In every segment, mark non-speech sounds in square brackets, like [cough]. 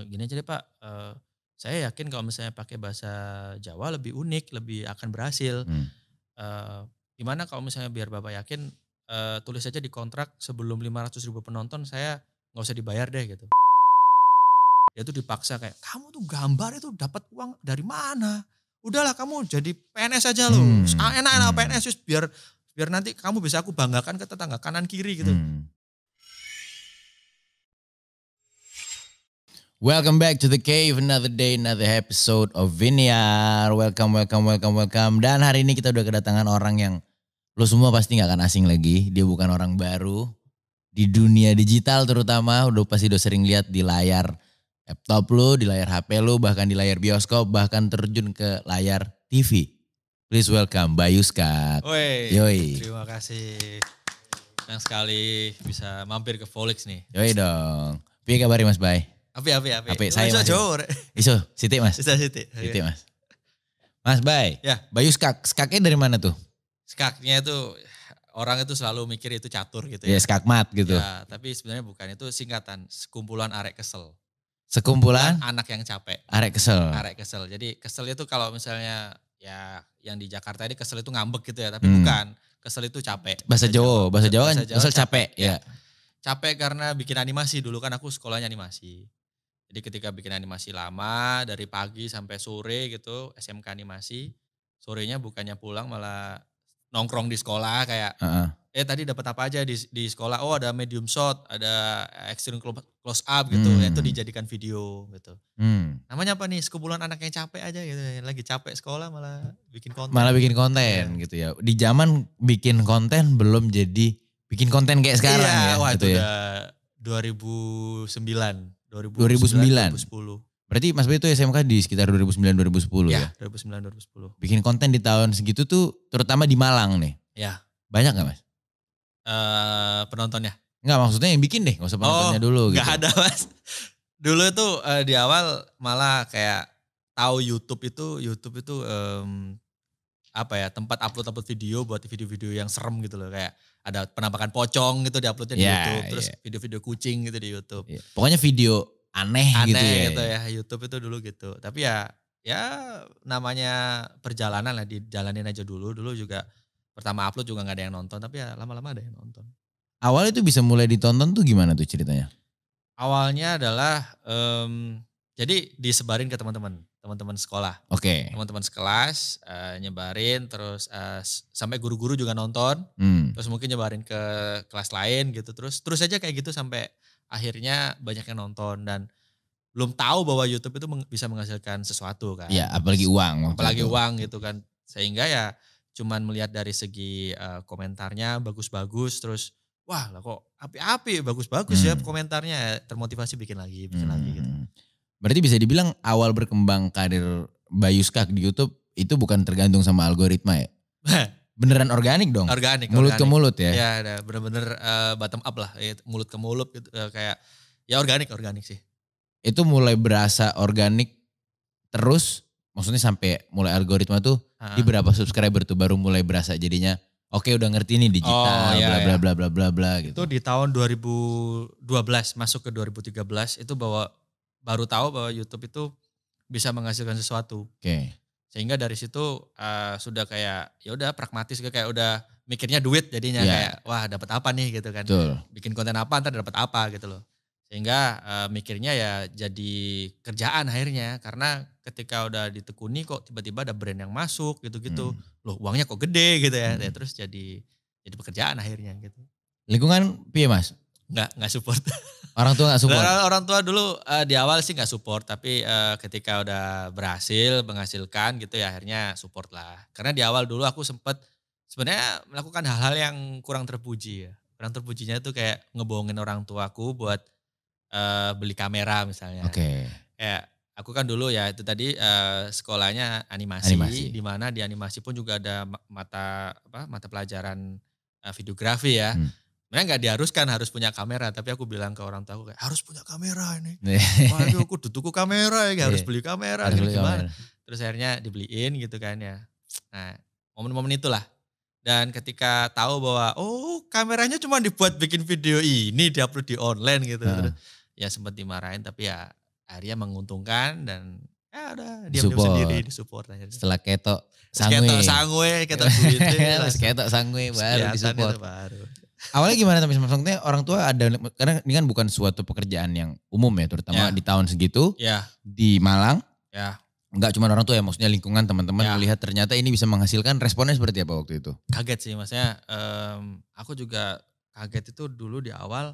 Eh, gini aja deh Pak, uh, saya yakin kalau misalnya pakai bahasa Jawa lebih unik, lebih akan berhasil. Hmm. Uh, gimana kalau misalnya biar Bapak yakin uh, tulis aja di kontrak sebelum 500 ribu penonton saya nggak usah dibayar deh gitu. Dia tuh dipaksa kayak kamu tuh gambar itu dapat uang dari mana? Udahlah kamu jadi PNS aja loh. Hmm. Enak-enak PNS hmm. biar biar nanti kamu bisa aku banggakan ke tetangga kanan kiri gitu. Hmm. Welcome back to the cave, another day, another episode of Vineyard. Welcome, welcome, welcome, welcome. Dan hari ini kita udah kedatangan orang yang lo semua pasti gak akan asing lagi. Dia bukan orang baru di dunia digital terutama. Udah pasti udah sering lihat di layar laptop lo, di layar HP lo, bahkan di layar bioskop, bahkan terjun ke layar TV. Please welcome Bayu Skat. Oi, Yoi. Terima kasih. Senang sekali bisa mampir ke Folix nih. Yoi dong. Piye kabar Mas Bay? Apik apik apik. Apik saya. Iso jauh. Iso sitik Mas. Iso sitik. Okay. Oh, sitik iya. Mas. Mas Bay. Ya. Bayu skak. Skaknya dari mana tuh? Skaknya itu orang itu selalu mikir itu catur gitu ya. Ya skakmat gitu. Ya, tapi sebenarnya bukan itu singkatan sekumpulan arek kesel. Sekumpulan anak yang capek. Arek kesel. Arek kesel. Jadi kesel itu kalau misalnya ya yang di Jakarta ini kesel itu ngambek gitu ya, tapi hmm. bukan. Kesel itu capek. Bahasa, bahasa Jawa, Jawa, bahasa Jawa kan kesel capek, capek ya. ya. Capek karena bikin animasi dulu kan aku sekolahnya animasi. Jadi ketika bikin animasi lama dari pagi sampai sore gitu SMK animasi, sorenya bukannya pulang malah nongkrong di sekolah kayak uh huh eh tadi dapat apa aja di di sekolah? Oh ada medium shot, ada extreme close up gitu. Hmm. Itu dijadikan video gitu. Hmm. Namanya apa nih? Sekumpulan anak yang capek aja gitu. Lagi capek sekolah malah bikin konten. Malah bikin konten ya. gitu ya. Di zaman bikin konten belum jadi bikin konten kayak sekarang iya, ya. Wah, gitu itu ya. udah 2009. 2009. 2009. 2010. Berarti Mas Bayu itu SMK di sekitar 2009-2010 ya? Ya, 2009-2010. Bikin konten di tahun segitu tuh terutama di Malang nih. Ya. Banyak gak Mas? Uh, penontonnya? Enggak maksudnya yang bikin deh, gak usah penontonnya oh, dulu. Gak gitu. ada Mas. Dulu itu uh, eh, di awal malah kayak tahu YouTube itu, YouTube itu um, apa ya tempat upload upload video buat video-video yang serem gitu loh kayak ada penampakan pocong gitu diuploadnya yeah, di ya, YouTube terus ya. video-video kucing gitu di YouTube yeah. pokoknya video aneh, gitu aneh ya. gitu, ya, ya YouTube itu dulu gitu tapi ya ya namanya perjalanan lah dijalanin aja dulu dulu juga pertama upload juga nggak ada yang nonton tapi ya lama-lama ada yang nonton awal itu bisa mulai ditonton tuh gimana tuh ceritanya awalnya adalah um, jadi disebarin ke teman-teman teman-teman sekolah. Oke. Okay. Teman-teman sekelas uh, nyebarin terus uh, sampai guru-guru juga nonton. Hmm. Terus mungkin nyebarin ke kelas lain gitu terus terus aja kayak gitu sampai akhirnya banyak yang nonton dan belum tahu bahwa YouTube itu meng bisa menghasilkan sesuatu kan. Iya, apalagi uang. Apalagi itu. uang gitu kan. Sehingga ya cuman melihat dari segi uh, komentarnya bagus-bagus terus wah lah kok api-api bagus-bagus ya hmm. ya komentarnya termotivasi bikin lagi bikin hmm. lagi gitu Berarti bisa dibilang awal berkembang karir Bayu Skak di YouTube itu bukan tergantung sama algoritma ya? Beneran organik dong? Organik. Mulut organik. ke mulut ya? Iya, ya, bener-bener uh, bottom up lah. Eh, mulut ke mulut gitu, uh, kayak ya organik, organik sih. Itu mulai berasa organik terus maksudnya sampai mulai algoritma tuh uh di berapa subscriber tuh baru mulai berasa jadinya oke okay, udah ngerti nih digital oh, iya, bla bla iya. bla bla bla bla gitu. Itu di tahun 2012 masuk ke 2013 itu bawa baru tahu bahwa YouTube itu bisa menghasilkan sesuatu. Oke. Okay. Sehingga dari situ uh, sudah kayak ya udah pragmatis gitu, kayak udah mikirnya duit jadinya yeah. kayak wah dapat apa nih gitu kan. Betul. Bikin konten apa ntar dapat apa gitu loh. Sehingga uh, mikirnya ya jadi kerjaan akhirnya karena ketika udah ditekuni kok tiba-tiba ada brand yang masuk gitu-gitu. Hmm. Loh, uangnya kok gede gitu ya. Hmm. Ya terus jadi jadi pekerjaan akhirnya gitu. Lingkungan piye Mas? nggak nggak support. [laughs] Orang tua nggak support. Orang, orang tua dulu uh, di awal sih nggak support, tapi uh, ketika udah berhasil menghasilkan gitu ya akhirnya support lah. Karena di awal dulu aku sempet sebenarnya melakukan hal-hal yang kurang terpuji ya. Kurang terpujinya itu kayak ngebohongin orang tuaku buat uh, beli kamera misalnya. Oke. Okay. ya aku kan dulu ya itu tadi uh, sekolahnya animasi, animasi. di mana di animasi pun juga ada mata apa mata pelajaran uh, videografi ya. Hmm Sebenarnya nggak diharuskan harus punya kamera, tapi aku bilang ke orang tua aku kayak harus punya kamera ini. Waduh, aku dutuku kamera ya, iya. harus beli kamera. Harus beli kamera. Terus akhirnya dibeliin gitu kan ya. Nah, momen-momen itulah. Dan ketika tahu bahwa oh kameranya cuma dibuat bikin video ini, dia perlu di online gitu. Nah. Terus, ya sempat dimarahin, tapi ya akhirnya menguntungkan dan ya udah dia support. sendiri di support Akhirnya. Setelah ketok sangwe. Ketok sangwe, ketok duitnya. [laughs] ketok sangwe baru di support. Baru. Awalnya gimana tapi maksudnya orang tua ada karena ini kan bukan suatu pekerjaan yang umum ya terutama yeah. di tahun segitu yeah. di Malang. Ya. Yeah. Enggak cuma orang tua ya maksudnya lingkungan teman-teman yeah. melihat ternyata ini bisa menghasilkan responnya seperti apa waktu itu? Kaget sih maksudnya um, aku juga kaget itu dulu di awal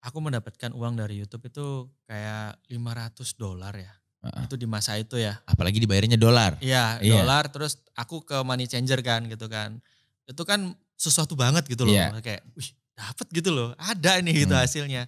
aku mendapatkan uang dari YouTube itu kayak 500 dolar ya. uh Itu di masa itu ya. Apalagi dibayarnya dolar. Iya, yeah. dolar terus aku ke money changer kan gitu kan. Itu kan sesuatu banget gitu loh. Yeah. Kayak, wih dapat gitu loh, ada nih gitu hmm. hasilnya.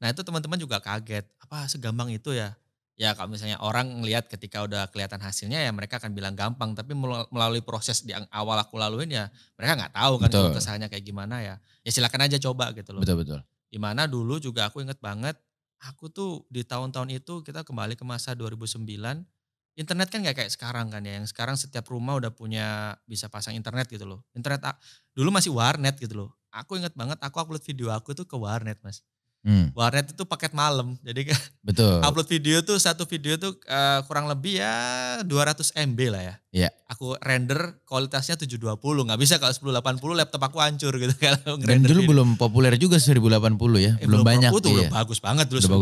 Nah itu teman-teman juga kaget, apa segampang itu ya? Ya kalau misalnya orang ngelihat ketika udah kelihatan hasilnya ya mereka akan bilang gampang. Tapi melalui proses yang awal aku laluin ya mereka nggak tahu kan kesalahannya kayak gimana ya. Ya silakan aja coba gitu loh. Betul-betul. Dimana dulu juga aku inget banget, aku tuh di tahun-tahun itu kita kembali ke masa 2009, internet kan nggak kayak sekarang kan ya yang sekarang setiap rumah udah punya bisa pasang internet gitu loh internet dulu masih warnet gitu loh aku inget banget aku upload video aku tuh ke warnet mas Hmm. Warnet itu paket malam, jadi kan betul. upload video tuh satu video tuh uh, kurang lebih ya 200 MB lah ya. Yeah. Aku render kualitasnya 720, nggak bisa kalau 1080 laptop aku hancur gitu [laughs] kalau Dan dulu video. Gitu. belum populer juga 1080 ya, eh, belum, belum banyak. Itu iya. belum bagus banget dulu. 1080 tuh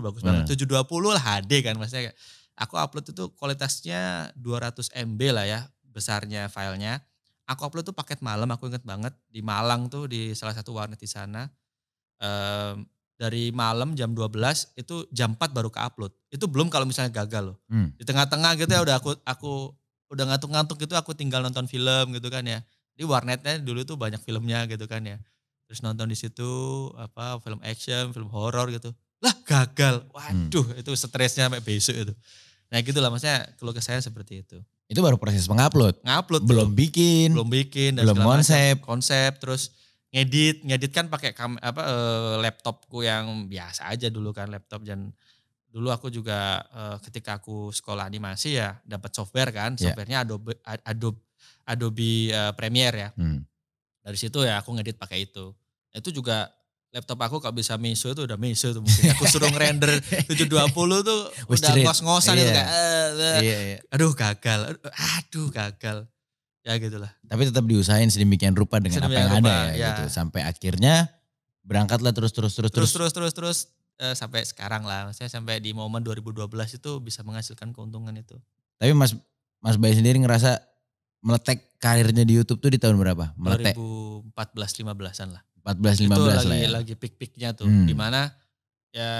bagus hmm. banget. 720 nah. lah HD kan maksudnya. Aku upload itu kualitasnya 200 MB lah ya besarnya filenya. Aku upload tuh paket malam, aku inget banget di Malang tuh di salah satu warnet di sana. Um, dari malam jam 12 itu jam 4 baru ke upload. Itu belum kalau misalnya gagal loh. Hmm. Di tengah-tengah gitu ya udah aku aku udah ngantuk-ngantuk gitu aku tinggal nonton film gitu kan ya. Di warnetnya dulu tuh banyak filmnya gitu kan ya. Terus nonton di situ apa film action, film horor gitu. Lah gagal. Hmm. Waduh, hmm. itu stresnya sampai besok itu. Nah gitu lah maksudnya keluarga ke saya seperti itu. Itu baru proses mengupload. Ngupload. Belum tuh. bikin. Belum bikin. Dan belum konsep. Macam. Konsep terus ngedit, ngedit kan pakai kam, apa e, laptopku yang biasa aja dulu kan laptop dan dulu aku juga e, ketika aku sekolah animasi ya dapat software kan, iya. softwarenya Adobe Adobe Adobe e, Premiere ya. Hmm. Dari situ ya aku ngedit pakai itu. Itu juga laptop aku kalau bisa meso itu udah meso tuh mungkin. Aku suruh render 720 tuh [laughs] udah ngos-ngosan yeah. itu iya. kayak uh, eh, Yeah, iya, iya. aduh gagal. Aduh, gagal. Ya gitulah. Tapi tetap diusahain sedemikian rupa dengan sedemikian apa yang rupa, ada ya, ya. gitu sampai akhirnya berangkatlah terus terus terus terus terus terus terus, terus uh, sampai sekarang lah. Saya sampai di momen 2012 itu bisa menghasilkan keuntungan itu. Tapi Mas Mas Bay sendiri ngerasa meletek karirnya di YouTube tuh di tahun berapa? Meletek. 2014 15-an lah. 14 15 itu lagi, lah ya. lagi pik-piknya tuh hmm. dimana ya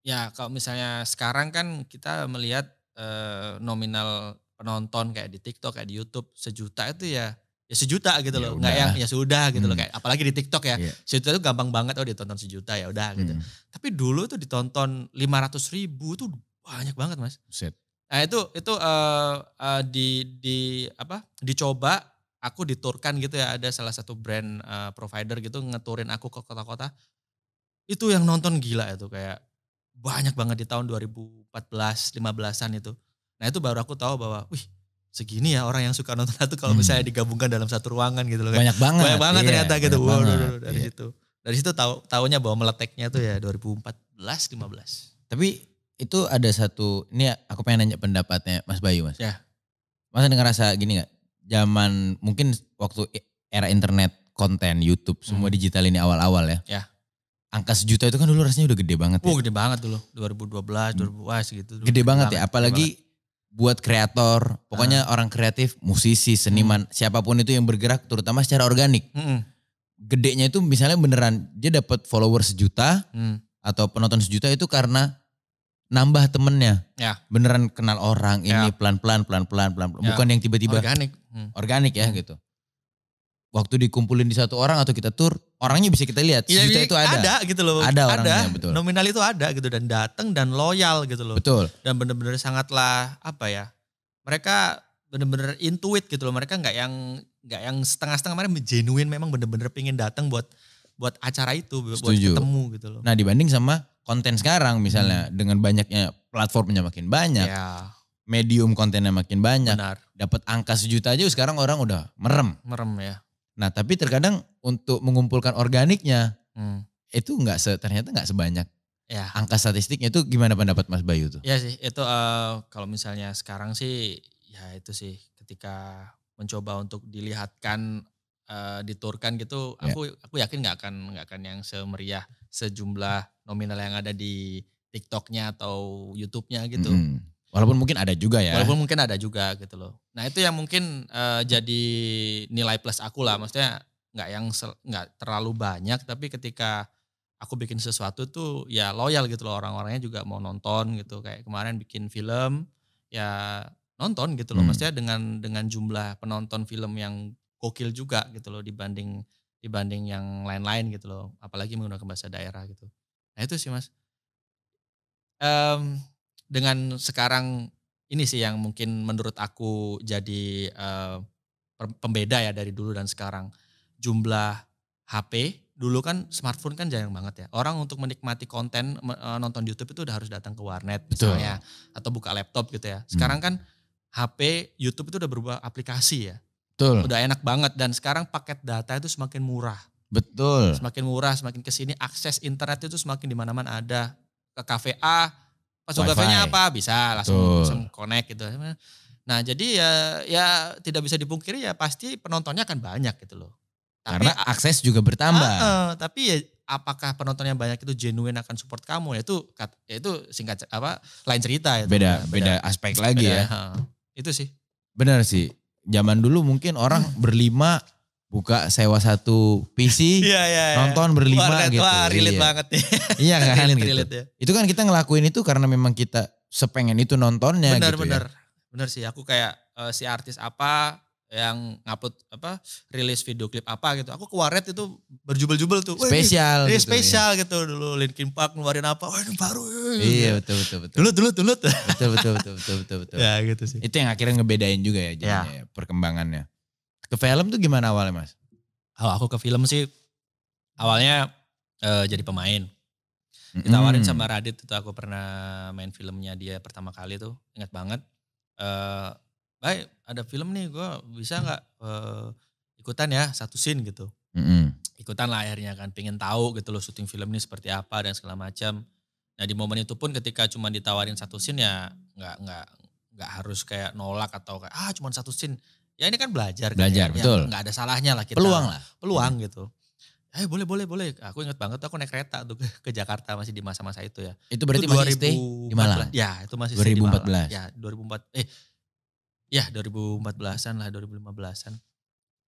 ya kalau misalnya sekarang kan kita melihat eh, nominal penonton kayak di TikTok kayak di YouTube sejuta itu ya ya sejuta gitu ya loh nggak yang ya sudah gitu hmm. loh kayak apalagi di TikTok ya yeah. sejuta itu gampang banget oh ditonton sejuta ya udah gitu. hmm. gitu tapi dulu tuh ditonton lima ratus ribu tuh banyak banget mas Set. nah itu itu uh, uh, di di apa dicoba aku diturkan gitu ya ada salah satu brand uh, provider gitu ngeturin aku ke kota-kota itu yang nonton gila itu kayak banyak banget di tahun 2014 15-an itu nah itu baru aku tahu bahwa wih segini ya orang yang suka nonton itu kalau hmm. misalnya digabungkan dalam satu ruangan gitu loh banyak banget banyak banget iya, ternyata gitu wow, banget. dari iya. situ dari situ tahu tahunya bahwa meleteknya itu ya 2014 15 tapi itu ada satu ini aku pengen nanya pendapatnya Mas Bayu Mas ya Mas ngerasa gini nggak zaman mungkin waktu era internet konten YouTube semua hmm. digital ini awal-awal ya. Ya. Angka sejuta itu kan dulu rasanya udah gede banget. Oh, ya. gede banget dulu. 2012, 2000 hmm. wah segitu. Dulu. Gede, ya, gede banget, ya, apalagi banget. buat kreator, pokoknya hmm. orang kreatif, musisi, seniman, hmm. siapapun itu yang bergerak terutama secara organik. Hmm. Gedenya itu misalnya beneran dia dapat follower sejuta hmm. atau penonton sejuta itu karena nambah temennya. Ya. Beneran kenal orang ini ya. pelan-pelan, ya. pelan-pelan, pelan-pelan. Ya. Bukan yang tiba-tiba. Organik hmm. organik ya hmm. gitu waktu dikumpulin di satu orang atau kita tur orangnya bisa kita lihat ya, sejuta iya, itu ada ada gitu loh ada, ada orangnya betul nominal itu ada gitu dan datang dan loyal gitu loh betul dan benar-benar sangatlah apa ya mereka benar-benar intuit gitu loh mereka nggak yang nggak yang setengah-setengah mereka genuine memang benar-benar pengen datang buat buat acara itu buat Setuju. ketemu gitu loh nah dibanding sama konten sekarang misalnya hmm. dengan banyaknya platformnya makin banyak ya medium kontennya makin banyak. Dapat angka sejuta aja sekarang orang udah merem. Merem ya. Nah tapi terkadang untuk mengumpulkan organiknya hmm. itu nggak se, ternyata nggak sebanyak. Ya. Angka statistiknya itu gimana pendapat Mas Bayu tuh? Ya sih itu uh, kalau misalnya sekarang sih ya itu sih ketika mencoba untuk dilihatkan uh, diturkan gitu ya. aku aku yakin nggak akan nggak akan yang semeriah sejumlah nominal yang ada di TikToknya atau YouTube-nya gitu. Hmm Walaupun mungkin ada juga ya. Walaupun mungkin ada juga gitu loh. Nah itu yang mungkin uh, jadi nilai plus aku lah. Maksudnya nggak yang nggak terlalu banyak, tapi ketika aku bikin sesuatu tuh ya loyal gitu loh orang-orangnya juga mau nonton gitu. Kayak kemarin bikin film ya nonton gitu loh. Hmm. Maksudnya dengan dengan jumlah penonton film yang gokil juga gitu loh dibanding dibanding yang lain-lain gitu loh. Apalagi menggunakan bahasa daerah gitu. Nah itu sih mas. Um, dengan sekarang ini sih yang mungkin menurut aku jadi uh, pembeda ya dari dulu dan sekarang jumlah HP dulu kan smartphone kan jarang banget ya orang untuk menikmati konten eh, nonton YouTube itu udah harus datang ke warnet Betul. misalnya atau buka laptop gitu ya sekarang hmm. kan HP YouTube itu udah berubah aplikasi ya Betul. udah enak banget dan sekarang paket data itu semakin murah Betul. Semakin murah, semakin kesini akses internet itu semakin dimana mana ada. Ke kafe A Pas wifi-nya apa bisa langsung, langsung connect gitu. Nah jadi ya ya tidak bisa dipungkiri ya pasti penontonnya akan banyak gitu loh. Tapi, Karena akses juga bertambah. Uh, uh, tapi ya apakah penonton yang banyak itu genuine akan support kamu ya itu ya itu singkat apa lain cerita ya. Beda, beda beda aspek lagi beda, ya. Uh, itu sih. Benar sih. Zaman dulu mungkin orang [clears throat] berlima buka sewa satu PC, [laughs] yeah, yeah, yeah. nonton berlima Keluarga, gitu. Wah, iya. banget nih. Ya. [laughs] iya kan relate, gitu. Relate, ya. Itu kan kita ngelakuin itu karena memang kita sepengen itu nontonnya bener, gitu bener. ya. Bener sih, aku kayak uh, si artis apa yang ngupload apa rilis video klip apa gitu. Aku ke Waret itu berjubel-jubel tuh. Spesial. Ini, iya, gitu, ya. spesial ya. gitu dulu Linkin Park ngeluarin apa. Wah, ini baru. Iya, betul betul betul. Dulu dulu dulu. Betul betul betul betul betul. betul. [laughs] ya gitu sih. Itu yang akhirnya ngebedain juga ya jadinya ya. ya perkembangannya. Ke film tuh gimana awalnya mas? Kalau aku ke film sih awalnya uh, jadi pemain. Mm-hmm. Ditawarin sama Radit itu aku pernah main filmnya dia pertama kali tuh ingat banget. Uh, eh, baik ada film nih gue bisa nggak uh, ikutan ya satu scene gitu. Mm-hmm. Ikutan lah akhirnya kan pengen tahu gitu loh syuting film ini seperti apa dan segala macam. Nah di momen itu pun ketika cuma ditawarin satu scene ya nggak nggak nggak harus kayak nolak atau kayak ah cuma satu scene Ya ini kan belajar. Kan belajar, kan, betul. Ya, ada salahnya lah kita. Peluang lah. Peluang hmm. gitu. Eh boleh boleh boleh. Aku inget banget aku naik kereta tuh ke, ke Jakarta masih di masa-masa itu ya. Itu berarti itu masih stay di Malang. Ya, itu masih 2014. stay di Malang. Ya, 2004 eh ya 2014-an lah, 2015-an. Uh,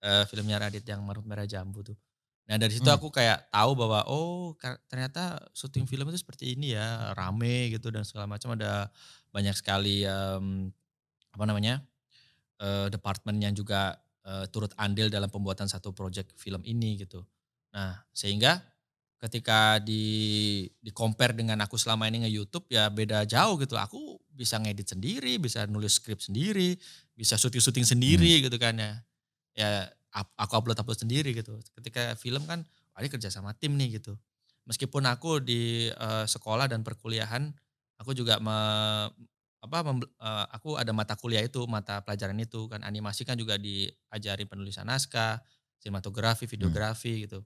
eh, filmnya Radit yang Marut Merah Jambu tuh. Nah, dari situ hmm. aku kayak tahu bahwa oh ternyata syuting film itu seperti ini ya, rame gitu dan segala macam ada banyak sekali um, apa namanya? uh, eh, departemen yang juga uh, turut andil dalam pembuatan satu project film ini gitu. Nah, sehingga ketika di di compare dengan aku selama ini nge YouTube ya beda jauh gitu. Aku bisa ngedit sendiri, bisa nulis skrip sendiri, bisa syuting-syuting sendiri hmm. gitu kan ya. Ya aku upload-upload sendiri gitu. Ketika film kan ada kerja sama tim nih gitu. Meskipun aku di uh, sekolah dan perkuliahan aku juga me apa uh, aku ada mata kuliah itu mata pelajaran itu kan animasi kan juga diajari penulisan naskah sinematografi hmm. videografi hmm. gitu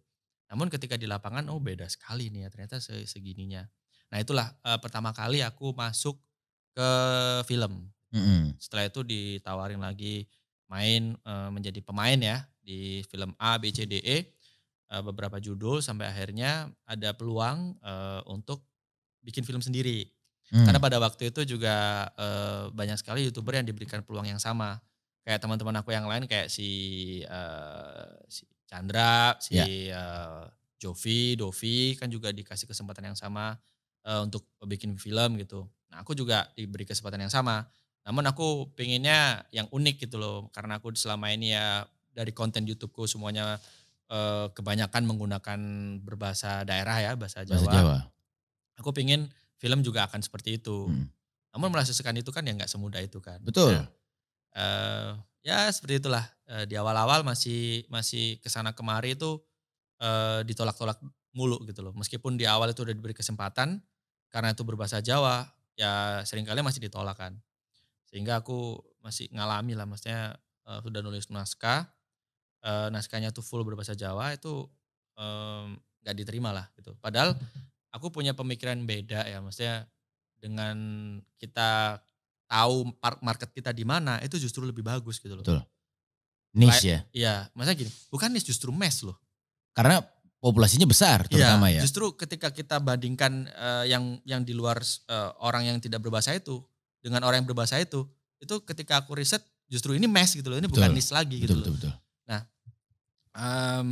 namun ketika di lapangan oh beda sekali nih ya ternyata segininya nah itulah uh, pertama kali aku masuk ke film hmm. setelah itu ditawarin lagi main uh, menjadi pemain ya di film A B C D E uh, beberapa judul sampai akhirnya ada peluang uh, untuk bikin film sendiri Hmm. Karena pada waktu itu juga e, banyak sekali youtuber yang diberikan peluang yang sama. Kayak teman-teman aku yang lain kayak si e, si Chandra, si yeah. Ya. e, Jovi, Dovi kan juga dikasih kesempatan yang sama e, untuk bikin film gitu. Nah aku juga diberi kesempatan yang sama. Namun aku pengennya yang unik gitu loh. Karena aku selama ini ya dari konten YouTubeku semuanya e, kebanyakan menggunakan berbahasa daerah ya bahasa Jawa. Bahasa Jawa. Aku pingin film juga akan seperti itu. Hmm. Namun melaksanakan itu kan ya nggak semudah itu kan. Betul. Ya, uh, ya seperti itulah uh, di awal-awal masih masih kesana kemari itu uh, ditolak-tolak mulu gitu loh. Meskipun di awal itu udah diberi kesempatan karena itu berbahasa Jawa ya seringkali masih ditolak kan. Sehingga aku masih ngalami lah maksudnya uh, sudah nulis naskah uh, naskahnya tuh full berbahasa Jawa itu nggak um, diterima lah gitu. Padahal [laughs] aku punya pemikiran beda ya maksudnya dengan kita tahu market kita di mana itu justru lebih bagus gitu loh. Betul. Niche ya. Iya, masa gini, bukan niche justru mass loh. Karena populasinya besar iya, terutama ya. ya. Justru ketika kita bandingkan uh, yang yang di luar uh, orang yang tidak berbahasa itu dengan orang yang berbahasa itu, itu ketika aku riset justru ini mass gitu loh, ini betul. bukan niche lagi betul, gitu betul, loh. Betul, betul. Nah, um,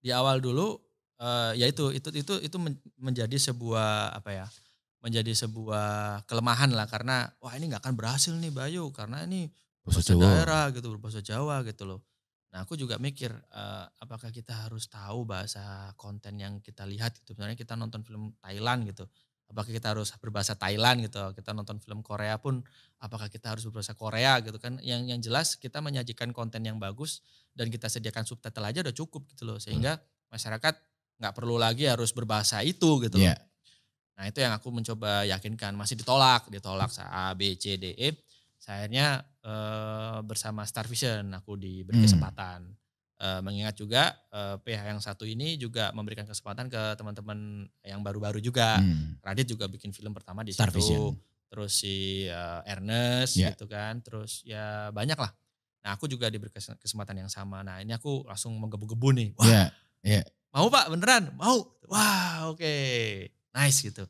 di awal dulu uh, ya itu itu itu itu menjadi sebuah apa ya menjadi sebuah kelemahan lah karena wah ini nggak akan berhasil nih Bayu karena ini bahasa Jawa. daerah gitu berbahasa Jawa gitu loh. Nah aku juga mikir uh, apakah kita harus tahu bahasa konten yang kita lihat gitu. Misalnya kita nonton film Thailand gitu, apakah kita harus berbahasa Thailand gitu? Kita nonton film Korea pun apakah kita harus berbahasa Korea gitu kan? Yang yang jelas kita menyajikan konten yang bagus dan kita sediakan subtitle aja udah cukup gitu loh sehingga hmm. masyarakat nggak perlu lagi harus berbahasa itu gitu yeah. Iya. Nah itu yang aku mencoba yakinkan masih ditolak, ditolak A B C D E. akhirnya e, bersama Star Vision aku diberi hmm. kesempatan. Hmm. E, mengingat juga e, pihak yang satu ini juga memberikan kesempatan ke teman-teman yang baru-baru juga. Hmm. Radit juga bikin film pertama di Star situ. Vision. Terus si e, Ernest yeah. gitu kan. Terus ya banyak lah. Nah aku juga diberi kesempatan yang sama. Nah ini aku langsung menggebu-gebu nih. Wah yeah Iya. Mau Pak, beneran? Mau. Wah, oke. Okay. Nice gitu.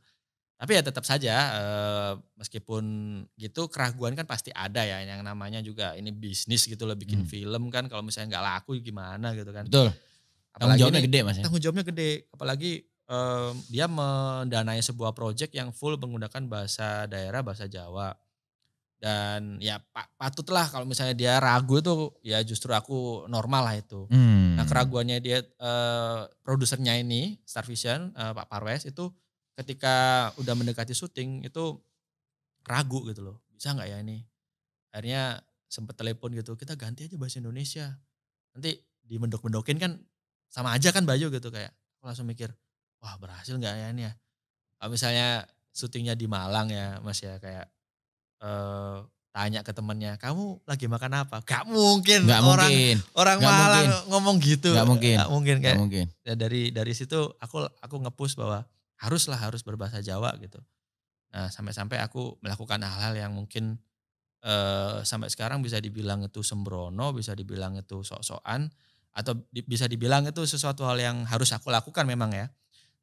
Tapi ya tetap saja eh, meskipun gitu keraguan kan pasti ada ya yang namanya juga ini bisnis gitu loh bikin hmm. film kan kalau misalnya nggak laku ya gimana gitu kan. Betul. Apalagi tanggung jawabnya ini, gede mas. Ya? Tanggung jawabnya gede. Apalagi eh, dia mendanai sebuah proyek yang full menggunakan bahasa daerah bahasa Jawa dan ya pak patutlah kalau misalnya dia ragu itu ya justru aku normal lah itu. Nah, hmm. Nah keraguannya dia uh, produsernya ini Star Vision eh, Pak Parwes itu ketika udah mendekati syuting itu ragu gitu loh bisa nggak ya ini akhirnya sempet telepon gitu kita ganti aja bahasa Indonesia nanti di mendok mendokin kan sama aja kan Bayu gitu kayak aku langsung mikir wah berhasil nggak ya ini ya kalau misalnya syutingnya di Malang ya Mas ya kayak uh, tanya ke temennya, kamu lagi makan apa? Gak mungkin gak orang mungkin. orang gak malah mungkin. ngomong gitu. Gak mungkin. Gak mungkin kayak. Gak mungkin. Ya dari dari situ aku aku ngepus bahwa haruslah harus berbahasa Jawa gitu. Nah, sampai-sampai aku melakukan hal-hal yang mungkin eh, sampai sekarang bisa dibilang itu sembrono, bisa dibilang itu sok-sokan atau di, bisa dibilang itu sesuatu hal yang harus aku lakukan memang ya.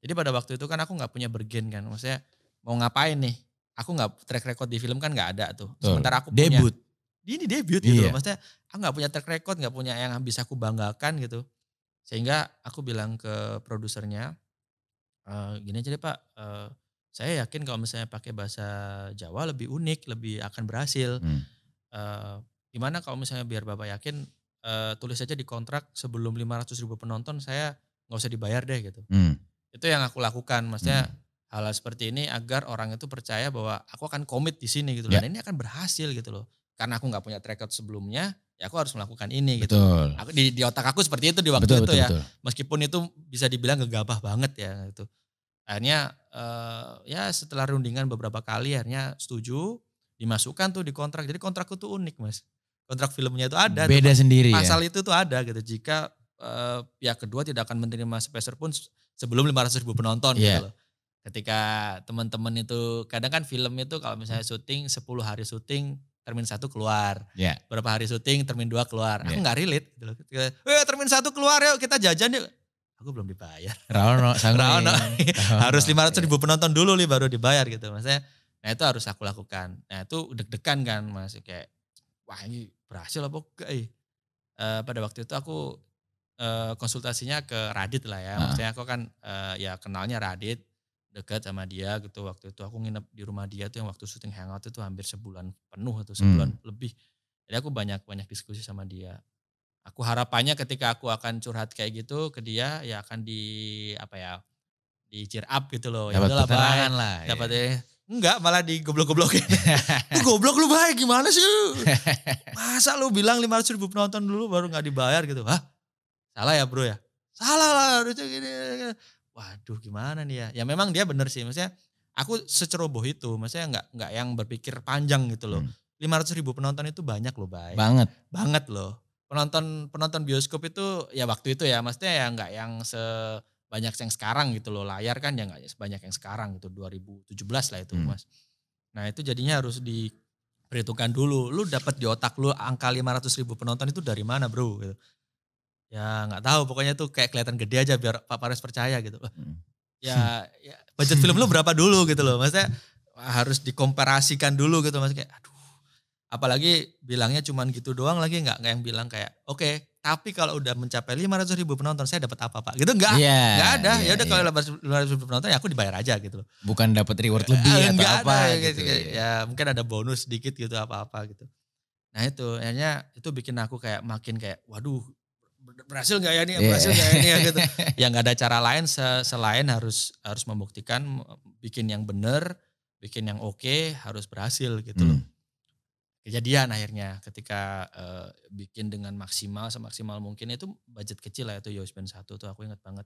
Jadi pada waktu itu kan aku nggak punya bergen kan, maksudnya mau ngapain nih? aku nggak track record di film kan nggak ada tuh. Sementara aku punya, debut. Ini debut gitu iya. loh. Maksudnya aku nggak punya track record, nggak punya yang bisa aku banggakan gitu. Sehingga aku bilang ke produsernya, e, gini aja deh Pak, e, saya yakin kalau misalnya pakai bahasa Jawa lebih unik, lebih akan berhasil. Hmm. E, gimana kalau misalnya biar Bapak yakin, e, tulis aja di kontrak sebelum 500 ribu penonton saya nggak usah dibayar deh gitu. Hmm. Itu yang aku lakukan, maksudnya hmm hal, seperti ini agar orang itu percaya bahwa aku akan komit di sini gitu Yeah. Ya. Dan ini akan berhasil gitu loh. Karena aku nggak punya track record sebelumnya, ya aku harus melakukan ini gitu. betul. gitu. Aku di, di otak aku seperti itu di waktu betul, itu betul, ya. Betul. Meskipun itu bisa dibilang gegabah banget ya itu Akhirnya uh, ya setelah rundingan beberapa kali akhirnya setuju dimasukkan tuh di kontrak. Jadi kontrakku tuh unik mas. Kontrak filmnya itu ada. Beda tuh, sendiri ya? pasal ya. itu tuh ada gitu. Jika uh, pihak kedua tidak akan menerima sepeser pun sebelum 500 ribu penonton yeah. gitu loh ketika teman-teman itu kadang kan film itu kalau hmm. misalnya syuting 10 hari syuting termin satu keluar yeah. berapa hari syuting termin dua keluar yeah. aku ya. nggak relate gitu eh, termin satu keluar yuk kita jajan yuk aku belum dibayar Rano [laughs] Rano [laughs] iya, harus lima ratus iya. ribu penonton dulu nih baru dibayar gitu maksudnya nah itu harus aku lakukan nah itu deg-degan kan masih kayak wah ini berhasil apa enggak eh pada waktu itu aku eh, konsultasinya ke Radit lah ya maksudnya aku kan eh, ya kenalnya Radit dekat sama dia gitu waktu itu aku nginep di rumah dia tuh yang waktu syuting hangout itu hampir sebulan penuh atau sebulan hmm. lebih jadi aku banyak banyak diskusi sama dia aku harapannya ketika aku akan curhat kayak gitu ke dia ya akan di apa ya di cheer up gitu loh ya dapat ya udahlah bay, lah dapat ya. enggak malah di goblok-goblokin [laughs] lu goblok lu baik gimana sih masa lu bilang 500 ribu penonton dulu baru nggak dibayar gitu hah salah ya bro ya salah lah harusnya gini waduh gimana nih ya ya memang dia bener sih maksudnya aku seceroboh itu maksudnya nggak nggak yang berpikir panjang gitu loh hmm. lima hmm. ribu penonton itu banyak loh baik banget banget loh penonton penonton bioskop itu ya waktu itu ya maksudnya ya nggak yang sebanyak yang sekarang gitu loh layar kan ya nggak sebanyak yang sekarang gitu 2017 lah itu hmm. mas nah itu jadinya harus diperhitungkan dulu lu dapat di otak lu angka 500 ribu penonton itu dari mana bro gitu ya nggak tahu pokoknya tuh kayak kelihatan gede aja biar Pak Paris percaya gitu loh. Hmm. Ya, ya budget film lu berapa dulu gitu loh. Maksudnya harus dikomparasikan dulu gitu maksudnya kayak aduh apalagi bilangnya cuman gitu doang lagi nggak nggak yang bilang kayak oke okay, tapi kalau udah mencapai lima ratus ribu penonton saya dapat apa pak gitu nggak yeah, nggak ada yeah, ya udah yeah. kalau lima ratus ribu penonton ya aku dibayar aja gitu loh bukan dapat reward lebih eh, atau enggak apa ada, gitu, gitu. ya mungkin ada bonus sedikit gitu apa apa gitu nah itu akhirnya itu bikin aku kayak makin kayak waduh berhasil nggak ya ini, yeah. berhasil nggak ya nih ya, gitu [laughs] ya nggak ada cara lain selain harus harus membuktikan bikin yang benar bikin yang oke okay, harus berhasil gitu loh hmm. kejadian akhirnya ketika uh, bikin dengan maksimal semaksimal mungkin itu budget kecil lah itu Yosben satu tuh aku inget banget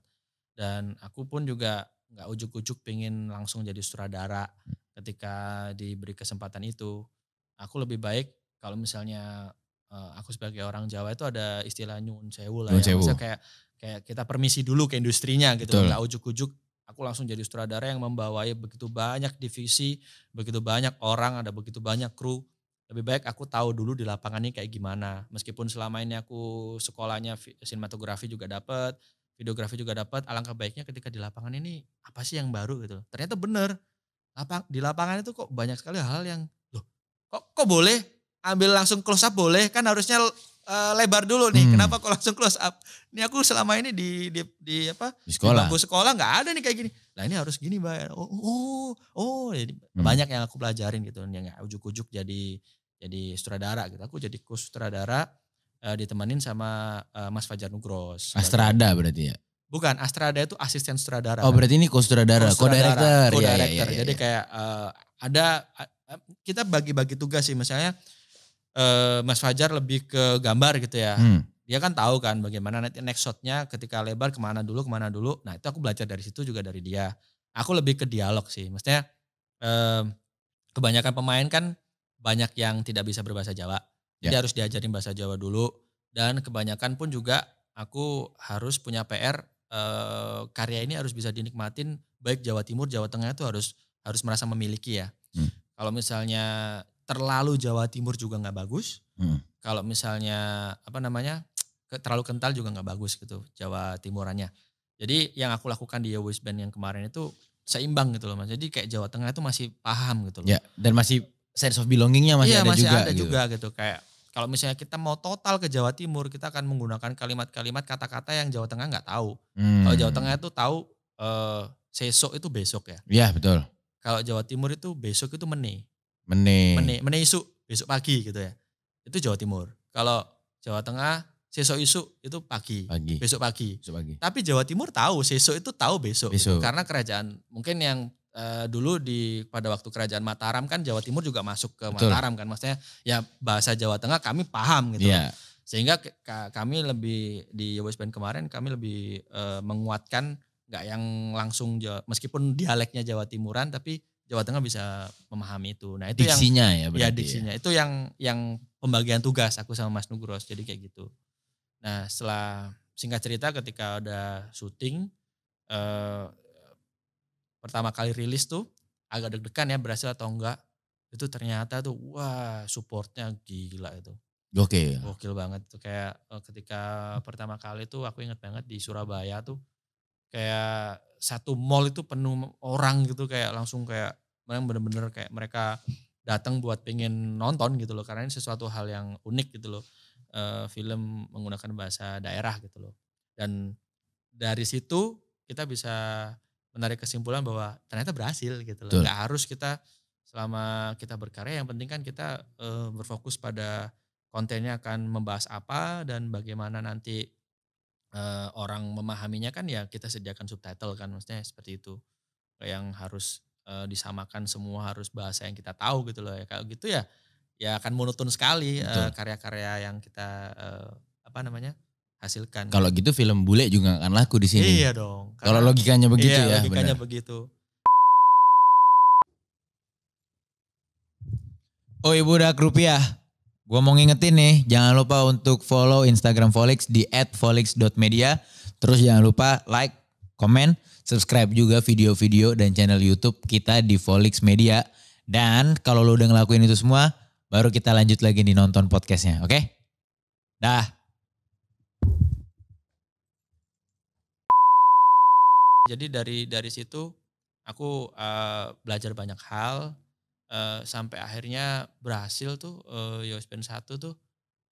dan aku pun juga nggak ujuk-ujuk pengen langsung jadi sutradara hmm. ketika diberi kesempatan itu aku lebih baik kalau misalnya Eh, aku sebagai orang Jawa itu ada istilah nyun sewu lah nyun ya. kayak kayak kita permisi dulu ke industrinya gitu. Betul. Enggak ujuk-ujuk aku langsung jadi sutradara yang membawai begitu banyak divisi, begitu banyak orang, ada begitu banyak kru. Lebih baik aku tahu dulu di lapangan ini kayak gimana. Meskipun selama ini aku sekolahnya sinematografi juga dapat, videografi juga dapat, alangkah baiknya ketika di lapangan ini apa sih yang baru gitu. Ternyata bener. Lapang, di lapangan itu kok banyak sekali hal yang loh, kok kok boleh ambil langsung close up boleh kan harusnya uh, lebar dulu nih. Hmm. Kenapa kok langsung close up? Ini aku selama ini di di, di apa? Di sekolah. Di sekolah nggak ada nih kayak gini. Nah ini harus gini mbak. Oh oh oh. Jadi hmm. banyak yang aku pelajarin gitu. Yang ujuk-ujuk jadi jadi sutradara gitu. Aku jadi sutradara uh, ditemenin sama uh, Mas Fajar Nugros. Astrada berarti ya? Bukan, Astrada itu asisten sutradara. Oh, berarti ini co-sutradara, co-director. Iya, co-director. Ya, ya, ya, ya. Jadi iya. kayak uh, ada uh, kita bagi-bagi tugas sih misalnya uh, Mas Fajar lebih ke gambar gitu ya. Hmm. Dia kan tahu kan bagaimana nanti next shotnya ketika lebar kemana dulu kemana dulu. Nah itu aku belajar dari situ juga dari dia. Aku lebih ke dialog sih. Maksudnya eh, kebanyakan pemain kan banyak yang tidak bisa berbahasa Jawa. Jadi ya. harus diajarin bahasa Jawa dulu. Dan kebanyakan pun juga aku harus punya PR eh, karya ini harus bisa dinikmatin baik Jawa Timur, Jawa Tengah itu harus harus merasa memiliki ya. Hmm. Kalau misalnya terlalu Jawa Timur juga nggak bagus. Hmm. Kalau misalnya apa namanya terlalu kental juga nggak bagus gitu Jawa Timurannya. Jadi yang aku lakukan di Yowis Band yang kemarin itu seimbang gitu loh mas. Jadi kayak Jawa Tengah itu masih paham gitu loh. Ya, dan masih sense of belongingnya masih iya, ada masih juga. ada gitu. juga gitu kayak kalau misalnya kita mau total ke Jawa Timur kita akan menggunakan kalimat-kalimat kata-kata yang Jawa Tengah nggak tahu. Hmm. Kalau Jawa Tengah itu tahu eh, sesok itu besok ya. Iya betul. Kalau Jawa Timur itu besok itu meni. Mene. Mene, Mene isu besok pagi gitu ya. Itu Jawa Timur. Kalau Jawa Tengah seso isu itu pagi, pagi. besok pagi. Besok pagi. Tapi Jawa Timur tahu seso itu tahu besok, besok. Gitu. karena kerajaan mungkin yang uh, dulu di pada waktu kerajaan Mataram kan Jawa Timur juga masuk ke Betul. Mataram kan maksudnya ya bahasa Jawa Tengah kami paham gitu. Yeah. Sehingga kami lebih di Yobesben kemarin kami lebih uh, menguatkan nggak yang langsung Jawa, meskipun dialeknya Jawa Timuran tapi Jawa Tengah bisa memahami itu. Nah itu diksinya yang, ya berarti. Ya, ya? diksinya ya. itu yang yang pembagian tugas aku sama Mas Nugros jadi kayak gitu. Nah setelah singkat cerita ketika ada syuting eh, pertama kali rilis tuh agak deg-degan ya berhasil atau enggak itu ternyata tuh wah supportnya gila itu. Oke. Oke. Ya? Gokil banget tuh kayak eh, ketika pertama kali tuh aku ingat banget di Surabaya tuh kayak satu mall itu penuh orang gitu kayak langsung kayak bener-bener kayak mereka datang buat pengen nonton gitu loh karena ini sesuatu hal yang unik gitu loh e, film menggunakan bahasa daerah gitu loh dan dari situ kita bisa menarik kesimpulan bahwa ternyata berhasil gitu loh nggak harus kita selama kita berkarya yang penting kan kita e, berfokus pada kontennya akan membahas apa dan bagaimana nanti uh, orang memahaminya kan ya kita sediakan subtitle kan maksudnya seperti itu yang harus uh, disamakan semua harus bahasa yang kita tahu gitu loh ya kalau gitu ya ya akan monoton sekali karya eh, karya-karya yang kita uh, apa namanya hasilkan. Gitu. Kalau gitu film bule juga akan laku di sini. Iya dong. Kalau logikanya begitu iya, ya. Logikanya benar. begitu. Oh ibu dak rupiah. Gua mau ngingetin nih, jangan lupa untuk follow Instagram Folix di @folix.media, Terus jangan lupa like, comment, subscribe juga video-video dan channel YouTube kita di Folix Media. Dan kalau lo udah ngelakuin itu semua, baru kita lanjut lagi nih nonton podcastnya, oke? Okay? Dah. Jadi dari dari situ aku uh, belajar banyak hal uh, sampai akhirnya berhasil tuh uh, Spin satu tuh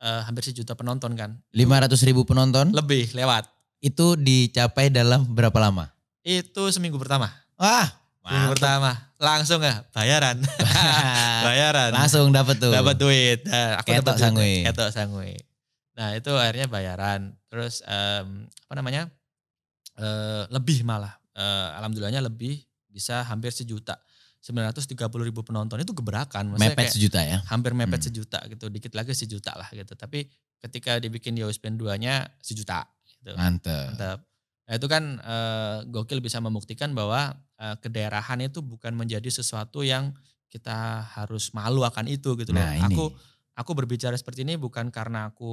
uh, hampir sejuta penonton kan. lima ratus ribu penonton? Lebih lewat. Itu dicapai dalam berapa lama? Itu seminggu pertama. Wah, minggu pertama. Langsung ya bayaran. [laughs] bayaran. Langsung dapat tuh. Dapat duit. Nah, aku dapat sangui. Ketok sangui. Nah, itu akhirnya bayaran. Terus um, apa namanya? Uh, lebih malah. Uh, alhamdulillahnya lebih bisa hampir sejuta. 930 ribu penonton itu gebrakan. Maksudnya mepet sejuta ya? Hampir mepet hmm. sejuta gitu, dikit lagi sejuta lah gitu. Tapi ketika dibikin di OSPN 2-nya sejuta. Gitu. Mantep. Nah itu kan e, Gokil bisa membuktikan bahwa e, eh, kedaerahan itu bukan menjadi sesuatu yang kita harus malu akan itu gitu nah, loh. Aku Aku berbicara seperti ini bukan karena aku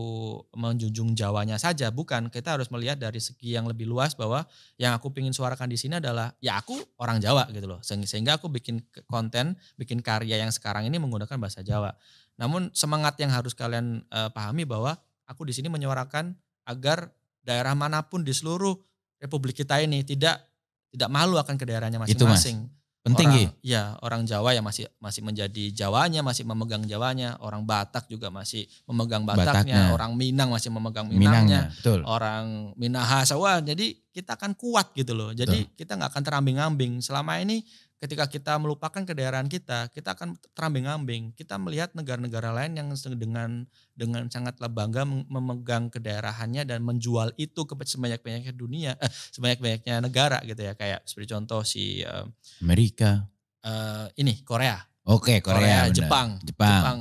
menjunjung Jawanya saja, bukan. Kita harus melihat dari segi yang lebih luas bahwa yang aku ingin suarakan di sini adalah ya aku orang Jawa gitu loh. Sehingga aku bikin konten, bikin karya yang sekarang ini menggunakan bahasa Jawa. Namun semangat yang harus kalian uh, pahami bahwa aku di sini menyuarakan agar daerah manapun di seluruh Republik kita ini tidak tidak malu akan ke daerahnya masing-masing. Penting orang, ya orang Jawa yang masih masih menjadi Jawanya, masih memegang Jawanya, orang Batak juga masih memegang Bataknya, Bataknya. orang Minang masih memegang Minangnya, Minangnya betul. orang Minahasa. Wah, jadi kita akan kuat gitu loh. Jadi betul. kita nggak akan terambing-ambing. Selama ini ketika kita melupakan kedaerahan kita, kita akan terambing-ambing. Kita melihat negara-negara lain yang dengan dengan sangatlah bangga memegang kedaerahannya dan menjual itu ke sebanyak-banyaknya dunia, eh, sebanyak-banyaknya negara gitu ya. Kayak seperti contoh si uh, Amerika, uh, ini Korea. Oke, okay, Korea, Korea Jepang, Jepang. Jepang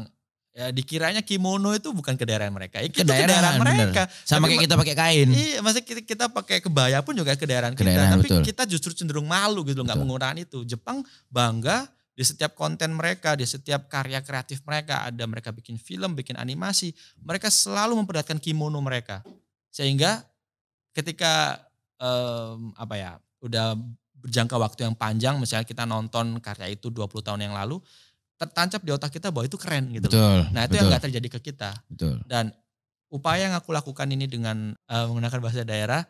Ya dikiranya kimono itu bukan kedaerahan mereka. Ya, itu kedaerahan, kedaerahan mereka. Bener. Sama Tapi, kayak kita pakai kain. Iya, masa kita, kita pakai kebaya pun juga kedaerahan, kedaerahan kita. Tapi kita justru cenderung malu gitu loh, nggak menggunakan itu. Jepang bangga di setiap konten mereka, di setiap karya kreatif mereka, ada mereka bikin film, bikin animasi, mereka selalu memperlihatkan kimono mereka. Sehingga ketika um, apa ya, udah berjangka waktu yang panjang, misalnya kita nonton karya itu 20 tahun yang lalu, tertancap di otak kita bahwa itu keren gitu. Betul, loh. Nah itu betul. yang gak terjadi ke kita. Betul. Dan upaya yang aku lakukan ini dengan uh, menggunakan bahasa daerah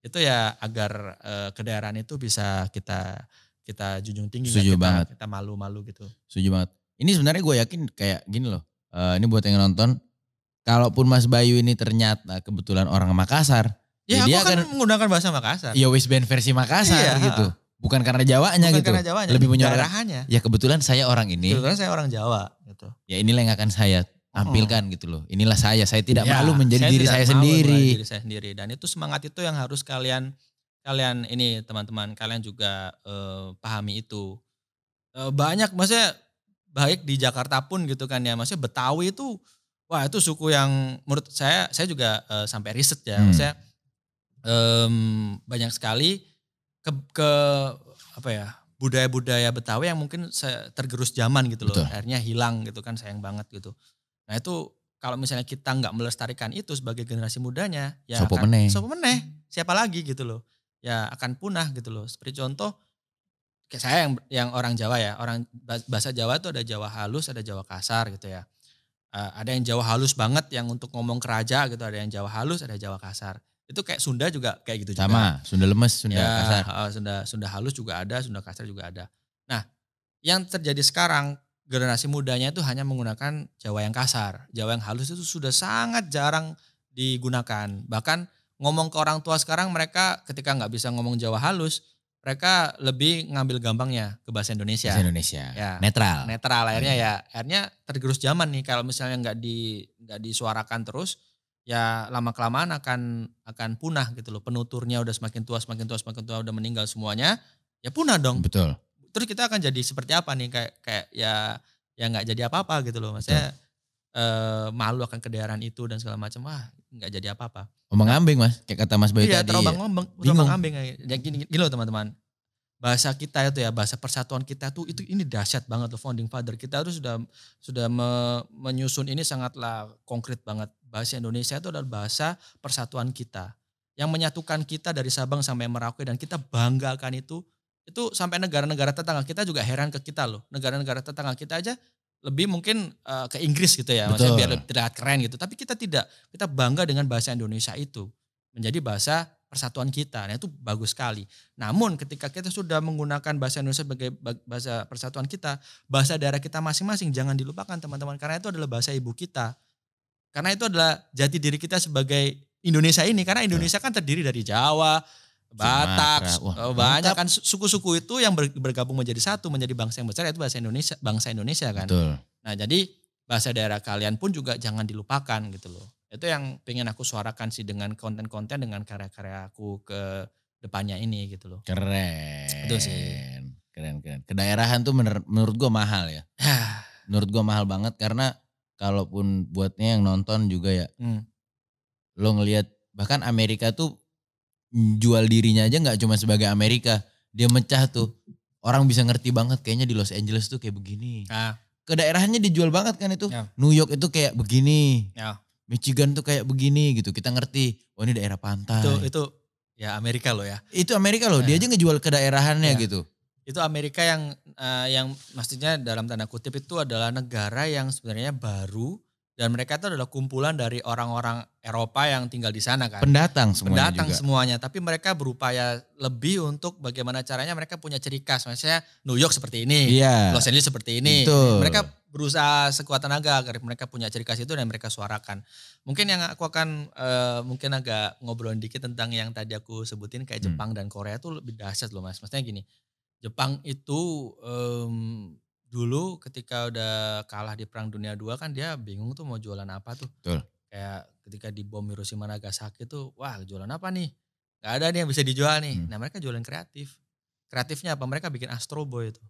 itu ya agar uh, kedaerahan itu bisa kita kita junjung tinggi. Setuju kita, banget. Kita malu-malu gitu. Setuju banget. Ini sebenarnya gue yakin kayak gini loh. Uh, ini buat yang nonton. Kalaupun Mas Bayu ini ternyata kebetulan orang Makassar. Ya, ya dia akan menggunakan bahasa Makassar. Ya wis band versi Makassar iya. gitu. Bukan karena Jawanya Bukan gitu. Karena Jawanya, lebih menyuarakannya. Ya kebetulan saya orang ini. Kebetulan saya orang Jawa gitu. Ya inilah yang akan saya tampilkan gitu loh. Inilah saya, saya tidak ya, malu menjadi saya diri saya sendiri. Diri saya sendiri dan itu semangat itu yang harus kalian kalian ini teman-teman, kalian juga uh, pahami itu. Uh, banyak maksudnya baik di Jakarta pun gitu kan ya. Maksudnya Betawi itu wah itu suku yang menurut saya saya juga uh, sampai riset ya. Hmm. Maksudnya um, banyak sekali ke ke apa ya budaya-budaya Betawi yang mungkin tergerus zaman gitu loh Betul. akhirnya hilang gitu kan sayang banget gitu nah itu kalau misalnya kita nggak melestarikan itu sebagai generasi mudanya ya sopo akan, meneh sopo meneh siapa lagi gitu loh ya akan punah gitu loh seperti contoh kayak saya yang yang orang Jawa ya orang bahasa Jawa itu ada Jawa halus ada Jawa kasar gitu ya uh, ada yang Jawa halus banget yang untuk ngomong keraja gitu ada yang Jawa halus ada Jawa kasar itu kayak Sunda juga kayak gitu Sama, Sunda lemes, Sunda ya, kasar. Uh, Sunda Sunda halus juga ada, Sunda kasar juga ada. Nah, yang terjadi sekarang generasi mudanya itu hanya menggunakan Jawa yang kasar. Jawa yang halus itu sudah sangat jarang digunakan. Bahkan ngomong ke orang tua sekarang mereka ketika nggak bisa ngomong Jawa halus, mereka lebih ngambil gampangnya ke bahasa Indonesia. Bahasa Indonesia. Ya. Netral. Netral akhirnya iya. ya. Akhirnya tergerus zaman nih kalau misalnya nggak di nggak disuarakan terus, ya lama kelamaan akan akan punah gitu loh. Penuturnya udah semakin tua, semakin tua, semakin tua udah meninggal semuanya, ya punah dong. Betul. Terus kita akan jadi seperti apa nih kayak kayak ya ya nggak jadi apa-apa gitu loh. Maksudnya eh, malu akan kedaerahan itu dan segala macam. Wah, nggak jadi apa-apa. Omong ambing mas, kayak kata Mas Bayu iya, tadi. Iya, terombang ambing, terombang ambing. Ya, gini, gini loh teman-teman bahasa kita itu ya bahasa persatuan kita tuh itu ini dahsyat banget loh founding father kita tuh sudah sudah me, menyusun ini sangatlah konkret banget bahasa Indonesia itu adalah bahasa persatuan kita yang menyatukan kita dari Sabang sampai Merauke dan kita banggakan itu itu sampai negara-negara tetangga kita juga heran ke kita loh negara-negara tetangga kita aja lebih mungkin uh, ke Inggris gitu ya Betul. maksudnya biar terlihat keren gitu tapi kita tidak kita bangga dengan bahasa Indonesia itu menjadi bahasa persatuan kita. Nah, itu bagus sekali. Namun ketika kita sudah menggunakan bahasa Indonesia sebagai bahasa persatuan kita, bahasa daerah kita masing-masing jangan dilupakan teman-teman karena itu adalah bahasa ibu kita. Karena itu adalah jati diri kita sebagai Indonesia ini karena Indonesia kan terdiri dari Jawa, Batak, Wah, eh, banyak kan suku-suku itu yang bergabung menjadi satu, menjadi bangsa yang besar yaitu bahasa Indonesia, bangsa Indonesia kan. Betul. Nah, jadi bahasa daerah kalian pun juga jangan dilupakan gitu loh. Itu yang pengen aku suarakan sih dengan konten-konten dengan karya-karya aku ke depannya ini gitu loh. Keren. Itu sih. Keren keren. Kedaerahan tuh menur menurut gua mahal ya. [sighs] menurut gua mahal banget karena kalaupun buatnya yang nonton juga ya. Hmm. Lo ngelihat bahkan Amerika tuh jual dirinya aja nggak cuma sebagai Amerika. Dia mecah tuh. Orang bisa ngerti banget kayaknya di Los Angeles tuh kayak begini. Ah. Kedaerahannya dijual banget kan itu. Ya. New York itu kayak begini. Ya. Michigan tuh kayak begini gitu. Kita ngerti, oh ini daerah pantai. Itu itu ya Amerika loh ya. Itu Amerika loh, ya. dia nah. aja ngejual ke ya. Iya. gitu. Itu Amerika yang uh, yang maksudnya dalam tanda kutip itu adalah negara yang sebenarnya baru dan mereka itu adalah kumpulan dari orang-orang Eropa yang tinggal di sana kan. Pendatang semuanya Pendatang juga. semuanya, tapi mereka berupaya lebih untuk bagaimana caranya mereka punya ciri khas. Misalnya New York seperti ini, yeah. Los Angeles seperti ini. Betul. Mereka berusaha sekuat tenaga agar mereka punya ciri khas itu dan mereka suarakan. Mungkin yang aku akan uh, mungkin agak ngobrol dikit tentang yang tadi aku sebutin kayak hmm. Jepang dan Korea itu lebih dahsyat loh Mas. Maksudnya gini, Jepang itu um, dulu ketika udah kalah di perang dunia 2 kan dia bingung tuh mau jualan apa tuh. Betul. Kayak ketika di bom Hiroshima Nagasaki tuh, wah jualan apa nih? Gak ada nih yang bisa dijual nih. Hmm. Nah mereka jualan kreatif. Kreatifnya apa? Mereka bikin Astro Boy itu.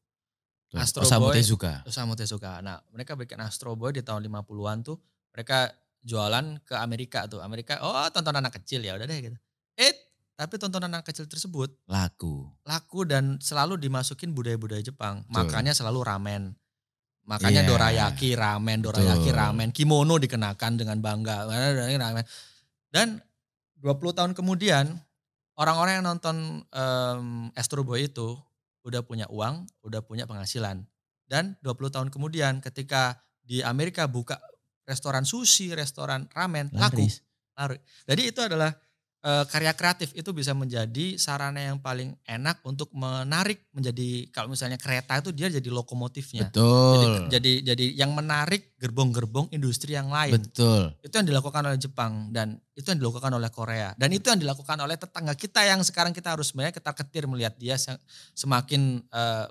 Oh, Astro Osamu Boy. Tezuka. Osamu oh, Tezuka. Nah mereka bikin Astro Boy di tahun 50-an tuh. Mereka jualan ke Amerika tuh. Amerika, oh tonton anak kecil ya udah deh gitu. Eh tapi tontonan anak kecil tersebut laku. Laku dan selalu dimasukin budaya-budaya Jepang. Tuh. Makanya selalu ramen. Makanya yeah. dorayaki ramen, dorayaki Tuh. ramen, kimono dikenakan dengan bangga. ramen. [laughs] Dan 20 tahun kemudian orang-orang yang nonton um, Astro Boy itu udah punya uang, udah punya penghasilan. Dan 20 tahun kemudian ketika di Amerika buka restoran sushi, restoran ramen, Laris. laku. Laris. Jadi itu adalah Eh, karya kreatif itu bisa menjadi sarana yang paling enak untuk menarik menjadi kalau misalnya kereta itu dia jadi lokomotifnya. Betul. Jadi jadi, jadi yang menarik gerbong-gerbong industri yang lain. Betul. Itu yang dilakukan oleh Jepang dan itu yang dilakukan oleh Korea dan itu yang dilakukan oleh tetangga kita yang sekarang kita harus sebenarnya kita ketir melihat dia semakin uh,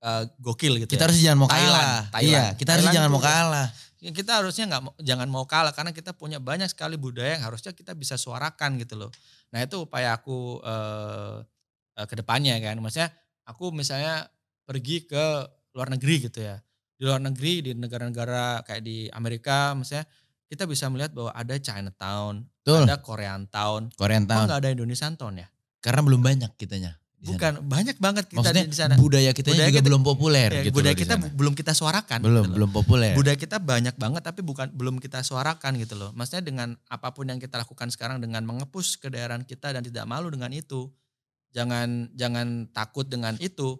uh, gokil gitu. Kita ya. harus jangan mau kalah. Thailand, Iya, kita harus jangan mau kalah. Ya, kita harusnya nggak jangan mau kalah karena kita punya banyak sekali budaya yang harusnya kita bisa suarakan gitu loh. Nah itu upaya aku eh, eh, kedepannya kan. Maksudnya aku misalnya pergi ke luar negeri gitu ya. Di luar negeri di negara-negara kayak di Amerika misalnya kita bisa melihat bahwa ada Chinatown, Betul. ada Korean Town. Korean Town. Kok nggak ada Indonesian Town ya? Karena belum banyak kitanya. Bukan banyak banget kita Maksudnya, di sana. Budaya kita budaya juga kita, belum populer. Ya, gitu budaya kita belum kita suarakan. Belum gitu belum populer. Budaya kita banyak banget tapi bukan belum kita suarakan gitu loh. Maksudnya dengan apapun yang kita lakukan sekarang dengan mengepus ke kedaerahan kita dan tidak malu dengan itu, jangan jangan takut dengan itu.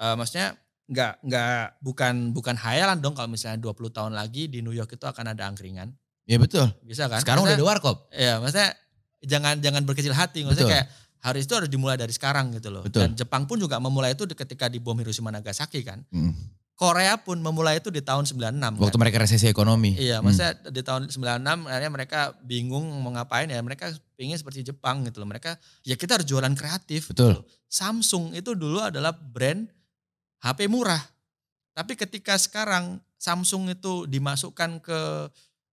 Uh, maksudnya nggak nggak bukan bukan hayalan dong kalau misalnya 20 tahun lagi di New York itu akan ada angkringan. Iya betul. Bisa kan? Sekarang maksudnya, udah ada warkop. Iya, maksudnya jangan jangan berkecil hati. Maksudnya betul. kayak harus itu harus dimulai dari sekarang gitu loh. Betul. Dan Jepang pun juga memulai itu ketika di bom Hiroshima Nagasaki kan. Hmm. Korea pun memulai itu di tahun 96. Waktu kan? mereka resesi ekonomi. Iya, hmm. maksudnya di tahun 96 akhirnya mereka bingung mau ngapain ya. Mereka ingin seperti Jepang gitu loh. Mereka ya kita harus jualan kreatif. Gitu Betul. Gitu Samsung itu dulu adalah brand HP murah. Tapi ketika sekarang Samsung itu dimasukkan ke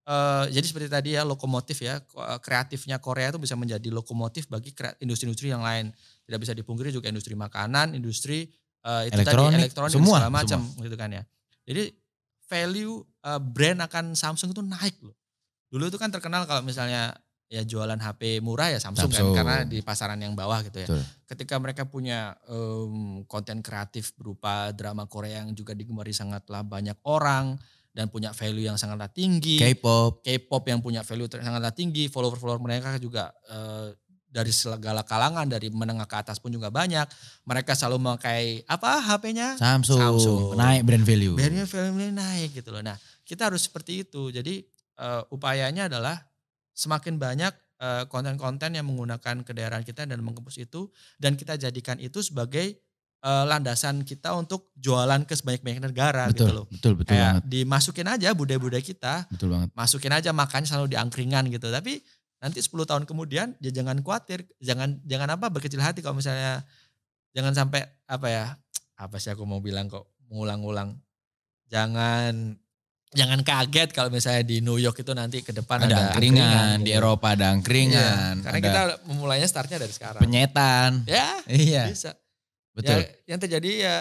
Uh, jadi seperti tadi ya lokomotif ya eh, kreatifnya Korea itu bisa menjadi lokomotif bagi industri-industri yang lain tidak bisa dipungkiri juga industri makanan industri uh, itu elektronik, tadi elektronik semua, segala macam gitu kan ya jadi value uh, brand akan Samsung itu naik loh dulu itu kan terkenal kalau misalnya ya jualan HP murah ya Samsung, kan, Samsung. kan karena di pasaran yang bawah gitu ya Betul. ketika mereka punya um, konten kreatif berupa drama Korea yang juga digemari sangatlah banyak orang dan punya value yang sangatlah tinggi. K-pop. K-pop yang punya value sangatlah tinggi, follower-follower mereka juga uh, dari segala kalangan, dari menengah ke atas pun juga banyak. Mereka selalu memakai apa HP-nya? Samsung. Samsung. Naik brand value. Brand value naik gitu loh. Nah, kita harus seperti itu. Jadi uh, upayanya adalah semakin banyak eh, konten-konten uh, yang menggunakan kedaerahan kita dan mengempus itu dan kita jadikan itu sebagai uh, landasan kita untuk jualan ke sebanyak-banyak negara gitu betul, gitu loh. Betul, betul Kayak banget. Dimasukin aja budaya-budaya kita. Betul banget. Masukin aja makannya selalu diangkringan gitu. Tapi nanti 10 tahun kemudian ya jangan khawatir, jangan jangan apa berkecil hati kalau misalnya jangan sampai apa ya? Apa sih aku mau bilang kok mengulang-ulang. Jangan jangan kaget kalau misalnya di New York itu nanti ke depan ada, ada angkringan, angkringan di gitu. Eropa ada angkringan. Iya, karena ada kita memulainya startnya dari sekarang. Penyetan. Ya, iya. bisa. Ya, Betul. Ya, yang terjadi ya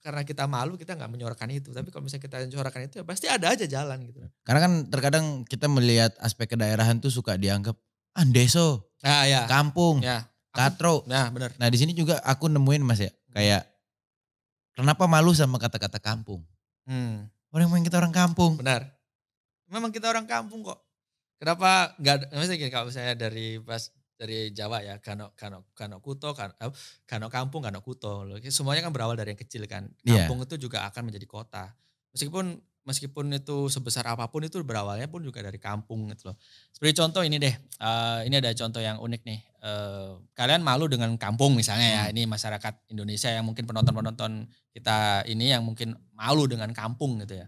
karena kita malu kita nggak menyuarakan itu tapi kalau misalnya kita menyuarakan itu ya pasti ada aja jalan gitu karena kan terkadang kita melihat aspek kedaerahan tuh suka dianggap andeso ah, ah, ya. kampung ya. katro nah benar nah di sini juga aku nemuin mas ya hmm. kayak kenapa malu sama kata-kata kampung hmm. orang yang kita orang kampung benar memang kita orang kampung kok kenapa nggak misalnya gini kalau misalnya dari pas dari Jawa ya Kano Kano Kano Kuto Kano, Kano eh, Kampung Kano Kuto semuanya kan berawal dari yang kecil kan iya. kampung yeah. itu juga akan menjadi kota meskipun meskipun itu sebesar apapun itu berawalnya pun juga dari kampung gitu loh seperti contoh ini deh uh, ini ada contoh yang unik nih uh, kalian malu dengan kampung misalnya ya. hmm. ya ini masyarakat Indonesia yang mungkin penonton penonton kita ini yang mungkin malu dengan kampung gitu ya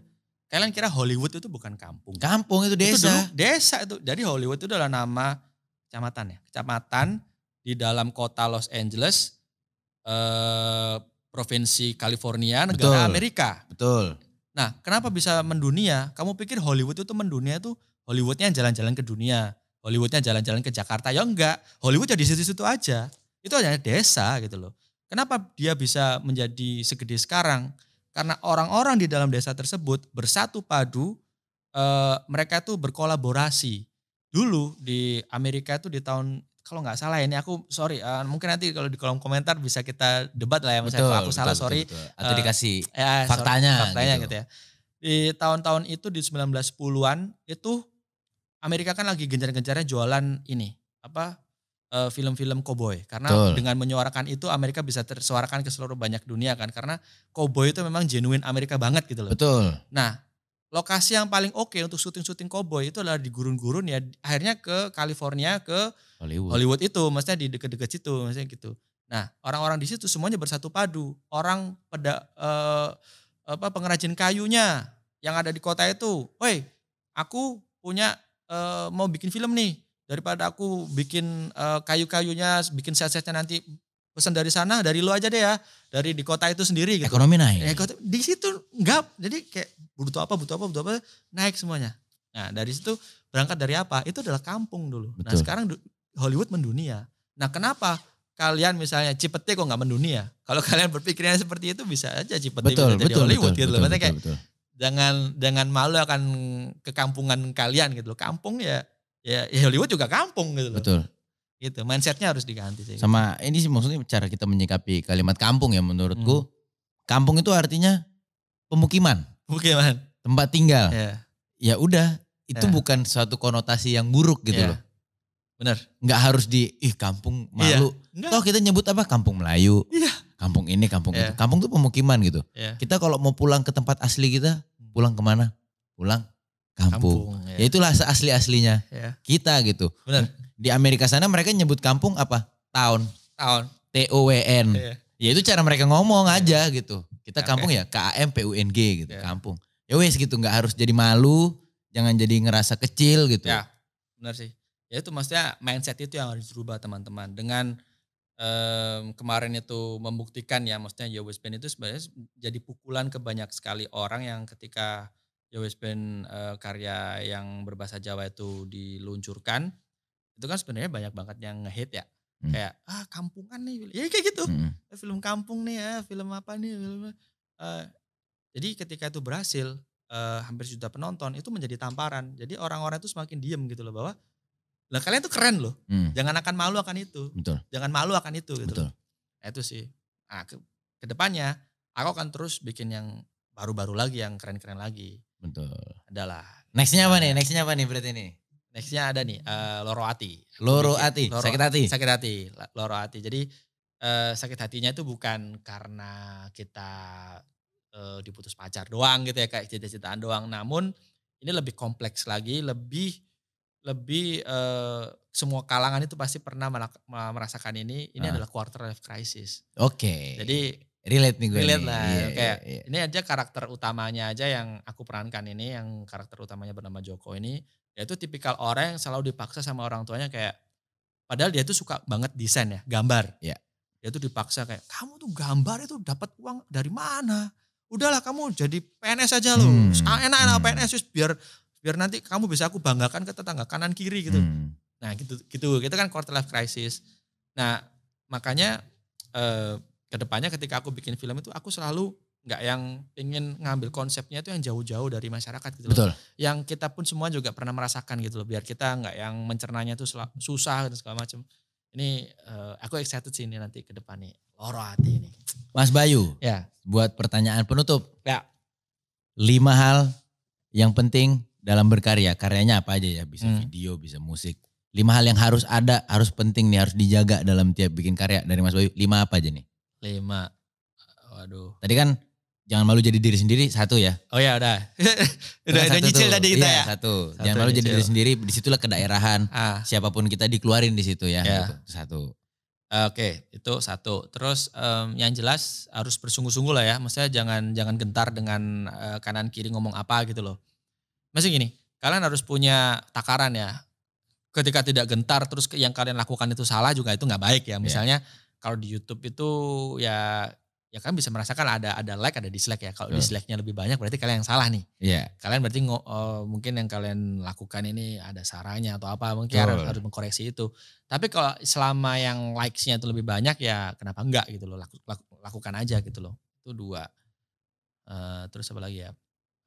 kalian kira Hollywood itu bukan kampung kampung itu desa itu dulu, desa itu jadi Hollywood itu adalah nama kecamatan ya, kecamatan di dalam kota Los Angeles, eh, provinsi California, negara Betul. Amerika. Betul. Nah, kenapa bisa mendunia? Kamu pikir Hollywood itu mendunia tuh? Hollywoodnya jalan-jalan ke dunia, Hollywoodnya jalan-jalan ke Jakarta? Ya enggak, Hollywood jadi ya situ-situ aja. Itu hanya desa gitu loh. Kenapa dia bisa menjadi segede sekarang? Karena orang-orang di dalam desa tersebut bersatu padu, e, mereka tuh berkolaborasi dulu di Amerika itu di tahun kalau nggak salah ya, ini aku sorry uh, mungkin nanti kalau di kolom komentar bisa kita debat lah ya misalnya betul, kalau aku betul, salah betul, sorry betul, betul. atau uh, dikasih ya, faktanya sorry, faktanya gitu. gitu ya di tahun-tahun itu di 1910-an itu Amerika kan lagi gencar-gencarnya jualan ini apa film eh, film-film koboi karena Betul. dengan menyuarakan itu Amerika bisa tersuarakan ke seluruh banyak dunia kan karena koboi itu memang genuine Amerika banget gitu loh. Betul. Nah, lokasi yang paling oke okay untuk syuting-syuting koboi itu adalah di gurun-gurun ya akhirnya ke California ke Hollywood, Hollywood itu maksudnya di dekat-dekat situ maksudnya gitu nah orang-orang di situ semuanya bersatu padu orang peda eh, apa pengrajin kayunya yang ada di kota itu woi aku punya eh, mau bikin film nih daripada aku bikin eh, kayu-kayunya bikin set-setnya nanti pesan dari sana dari lu aja deh ya dari di kota itu sendiri gitu. ekonomi naik ya, kota, di situ enggak jadi kayak butuh apa butuh apa butuh apa naik semuanya nah dari situ berangkat dari apa itu adalah kampung dulu nah, Betul. nah sekarang Hollywood mendunia nah kenapa kalian misalnya Cipete kok nggak mendunia. Kalau [laughs] kalian berpikirnya seperti itu bisa aja Cipete betul, bisa jadi betul, Hollywood betul, gitu loh. Maksudnya kayak betul, betul. jangan jangan malu akan kekampungan kalian gitu loh. Kampung ya ya, ya Hollywood juga kampung gitu loh. Betul. Gitu, mindsetnya harus diganti sih. Sama ini sih maksudnya cara kita menyikapi kalimat kampung ya menurutku. Hmm. Kampung itu artinya pemukiman. Pemukiman. Tempat tinggal. Ya, ya udah, itu yeah. bukan suatu konotasi yang buruk gitu yeah. loh. Benar. Nggak harus di ih kampung iya. malu. Yeah. Toh kita nyebut apa? Kampung Melayu. Iya. Kampung ini, kampung yeah. itu. Kampung tuh pemukiman gitu. Yeah. Kita kalau mau pulang ke tempat asli kita, hmm. pulang kemana? Pulang kampung. kampung ya. ya itulah asli-aslinya yeah. kita gitu. Benar. Di Amerika sana mereka nyebut kampung apa? Town. Town. T O W N. Iya. Ya itu cara mereka ngomong iya. aja gitu. Kita okay. kampung ya K A M P U N G gitu, yeah. kampung. Ya wes gitu nggak harus jadi malu, jangan jadi ngerasa kecil gitu. Ya. Benar sih. Ya itu maksudnya mindset itu yang harus dirubah teman-teman dengan um, kemarin itu membuktikan ya maksudnya Yowes Band itu sebenarnya jadi pukulan ke banyak sekali orang yang ketika Yowes Band uh, karya yang berbahasa Jawa itu diluncurkan itu kan sebenarnya banyak banget yang ngehit ya hmm. kayak ah kampungan nih ya kayak gitu hmm. Eh, film kampung nih ya film apa nih film uh, jadi ketika itu berhasil uh, hampir sudah penonton itu menjadi tamparan jadi orang-orang itu semakin diem gitu loh bahwa lah kalian tuh keren loh hmm. jangan akan malu akan itu Betul. jangan malu akan itu gitu Betul. Loh. Nah, itu sih nah, ke kedepannya aku akan terus bikin yang baru-baru lagi yang keren-keren lagi Betul. Adalah. Nextnya apa nih? Nextnya apa nih berarti nih? Nextnya ada nih uh, eh, loro hati. Loro hati, loro, sakit hati. Sakit hati, loro hati. Jadi uh, sakit hatinya itu bukan karena kita uh, diputus pacar doang gitu ya kayak cita-citaan doang. Namun ini lebih kompleks lagi, lebih lebih uh, semua kalangan itu pasti pernah merasakan ini. Ini uh. adalah quarter life crisis. Oke. Okay. Jadi relate nih gue. Relate nih. lah. Yeah, iya, kayak yeah, yeah. ini aja karakter utamanya aja yang aku perankan ini, yang karakter utamanya bernama Joko ini dia ya, itu tipikal orang yang selalu dipaksa sama orang tuanya kayak padahal dia itu suka banget desain ya gambar ya. dia itu dipaksa kayak kamu tuh gambar itu dapat uang dari mana udahlah kamu jadi PNS aja loh hmm. enak-enak ah, hmm. PNS biar biar nanti kamu bisa aku banggakan ke tetangga kanan kiri gitu hmm. nah gitu gitu kita kan quarter life crisis nah makanya eh, kedepannya ketika aku bikin film itu aku selalu nggak yang ingin ngambil konsepnya itu yang jauh-jauh dari masyarakat gitu loh. Yang kita pun semua juga pernah merasakan gitu loh. Biar kita nggak yang mencernanya tuh susah dan segala macam. Ini uh, aku excited sih ini nanti ke depan nih. Loro hati ini. Mas Bayu. Ya. Buat pertanyaan penutup. Ya. Lima hal yang penting dalam berkarya. Karyanya apa aja ya? Bisa hmm. video, bisa musik. Lima hal yang harus ada, harus penting nih, harus dijaga dalam tiap bikin karya dari Mas Bayu. Lima apa aja nih? Lima. Waduh. Tadi kan jangan malu jadi diri sendiri satu ya. Oh ya udah. [laughs] udah udah nyicil tadi kita iya, ya. Satu. satu jangan malu jadi diri sendiri disitulah kedaerahan. Ah. Siapapun kita dikeluarin di situ ya. ya. Gitu. Satu. Oke, okay. itu satu. Terus um, yang jelas harus bersungguh-sungguh lah ya. Maksudnya jangan jangan gentar dengan uh, kanan kiri ngomong apa gitu loh. Masih gini, kalian harus punya takaran ya. Ketika tidak gentar terus yang kalian lakukan itu salah juga itu nggak baik ya. ya. Misalnya yeah. kalau di YouTube itu ya ya kan bisa merasakan ada ada like ada dislike ya kalau dislike-nya lebih banyak berarti kalian yang salah nih yeah. kalian berarti uh, mungkin yang kalian lakukan ini ada saranya atau apa mungkin harus, harus mengkoreksi itu tapi kalau selama yang likes-nya itu lebih banyak ya kenapa enggak gitu loh laku, laku, lakukan aja gitu loh itu dua uh, terus apa lagi ya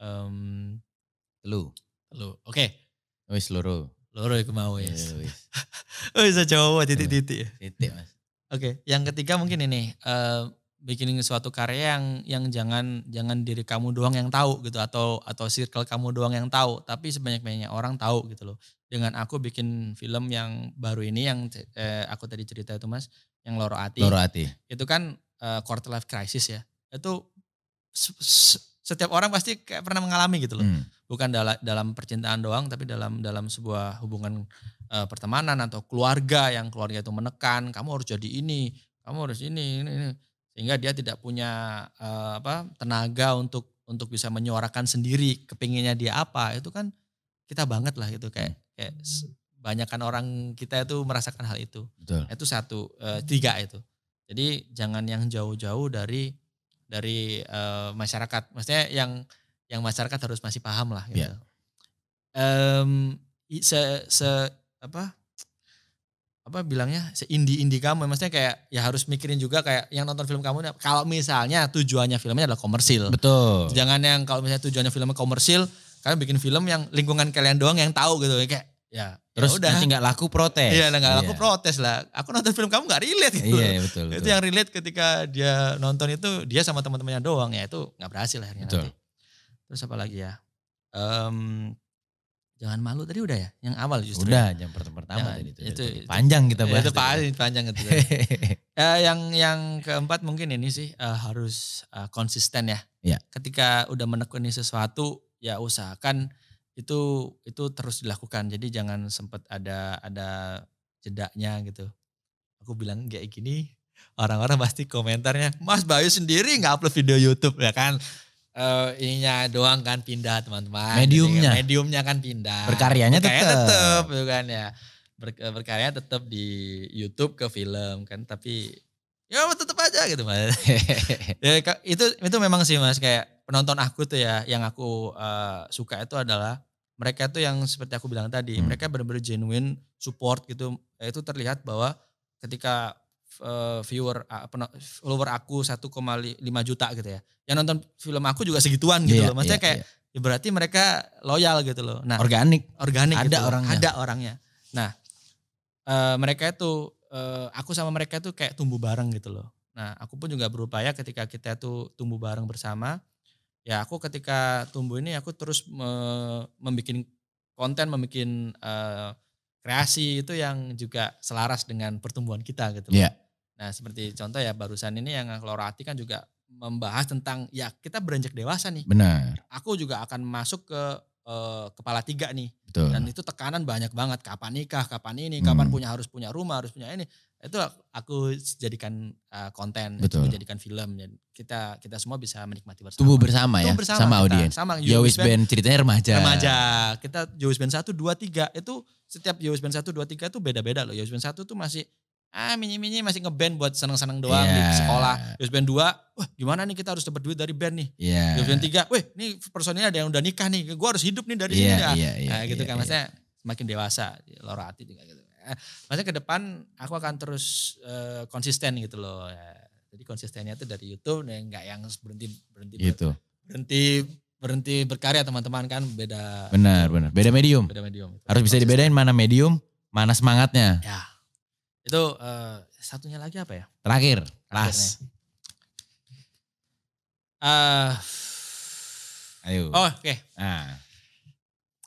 um, lu lu oke okay. wis seluruh loro mau ya. wis iya, wis cowok [laughs] titik-titik titik mas oke okay. yang ketiga mungkin ini uh, Bikin suatu karya yang yang jangan jangan diri kamu doang yang tahu gitu atau atau circle kamu doang yang tahu tapi sebanyak-banyaknya orang tahu gitu loh dengan aku bikin film yang baru ini yang eh, aku tadi cerita itu mas yang Loro Ati Loro Ati itu kan eh, quarter life crisis ya itu setiap orang pasti kayak pernah mengalami gitu loh hmm. bukan dalam dalam percintaan doang tapi dalam dalam sebuah hubungan eh, pertemanan atau keluarga yang keluarga itu menekan kamu harus jadi ini kamu harus ini ini, ini sehingga dia tidak punya uh, apa tenaga untuk untuk bisa menyuarakan sendiri kepinginnya dia apa itu kan kita banget lah gitu kayak kayak banyakkan orang kita itu merasakan hal itu Betul. itu satu uh, tiga itu jadi jangan yang jauh-jauh dari dari uh, masyarakat maksudnya yang yang masyarakat harus masih paham lah gitu yeah. Ya. um, se se apa apa bilangnya seindi-indi kamu maksudnya kayak ya harus mikirin juga kayak yang nonton film kamu kalau misalnya tujuannya filmnya adalah komersil betul jangan yang kalau misalnya tujuannya filmnya komersil kalian bikin film yang lingkungan kalian doang yang tahu gitu kayak ya, ya terus udah nanti nggak laku protes iya nggak laku iya. protes lah aku nonton film kamu nggak relate gitu iya, betul, iya, betul. itu yang relate ketika dia nonton itu dia sama teman-temannya doang ya itu nggak berhasil akhirnya betul. nanti terus apa lagi ya um, Jangan malu tadi udah ya, yang awal justru. Udah, ya. yang pertama pertama tadi itu. Itu, itu panjang kita bahas. Itu panjang, panjang itu. uh, [laughs] yang yang keempat mungkin ini sih uh, harus uh, konsisten ya. ya. Ketika udah menekuni sesuatu ya usahakan itu itu terus dilakukan. Jadi jangan sempat ada ada jedanya gitu. Aku bilang kayak gini, orang-orang pasti komentarnya, Mas Bayu sendiri nggak upload video YouTube ya kan? uh, ininya doang kan pindah teman-teman. Mediumnya. Jadi, mediumnya kan pindah. Berkaryanya tetap. tetap gitu kan ya. Ber, eh, berkarya tetap di YouTube ke film kan tapi ya tetap aja gitu mas. [laughs] ya, itu itu memang sih mas kayak penonton aku tuh ya yang aku uh, suka itu adalah mereka tuh yang seperti aku bilang tadi hmm. mereka benar-benar genuine support gitu ya, itu terlihat bahwa ketika uh, viewer uh, follower aku 1,5 juta gitu ya. Yang nonton film aku juga segituan gitu yeah, loh. Maksudnya yeah, kayak yeah. Ya berarti mereka loyal gitu loh. Nah, organik. Organik ada gitu orangnya. Ada orangnya. Nah, uh, mereka itu uh, aku sama mereka itu kayak tumbuh bareng gitu loh. Nah, aku pun juga berupaya ketika kita tuh tumbuh bareng bersama, ya aku ketika tumbuh ini aku terus me membikin konten, membikin uh, kreasi itu yang juga selaras dengan pertumbuhan kita gitu loh. Yeah. Nah seperti contoh ya barusan ini yang Lorati kan juga membahas tentang ya kita beranjak dewasa nih. Benar. Aku juga akan masuk ke eh, kepala tiga nih. Betul. Dan itu tekanan banyak banget. Kapan nikah, kapan ini, hmm. kapan punya harus punya rumah, harus punya ini. Itu aku jadikan uh, konten, aku jadikan film. Dan kita kita semua bisa menikmati bersama. Tubuh bersama ya, bersama sama audiens. Sama Yowis band, band ceritanya remaja. Remaja. Kita Yowis Band satu dua tiga itu setiap Yowis Band satu dua tiga itu beda-beda loh. Yowis Band satu itu masih ah mini-mini masih ngeband buat seneng-seneng doang yeah. di iya. sekolah. Terus band 2, wah gimana nih kita harus dapat duit dari band nih. Yeah. Terus band 3, weh ini personilnya ada yang udah nikah nih, gue harus hidup nih dari yeah, sini. Yeah, yeah, iya, nah gitu yeah, kan, yeah. maksudnya semakin dewasa, lora hati juga gitu. Eh, maksudnya ke depan aku akan terus uh, konsisten gitu loh. Ya, jadi konsistennya itu dari YouTube nggak yang berhenti berhenti gitu. berhenti berhenti berkarya teman-teman kan beda. Benar benar. Beda medium. Beda medium. Harus bisa dibedain mana medium, mana semangatnya. Ya itu uh, satunya lagi apa ya? Terakhir, last. Uh, eh, Ayo. Oh, oke. Okay. Nah.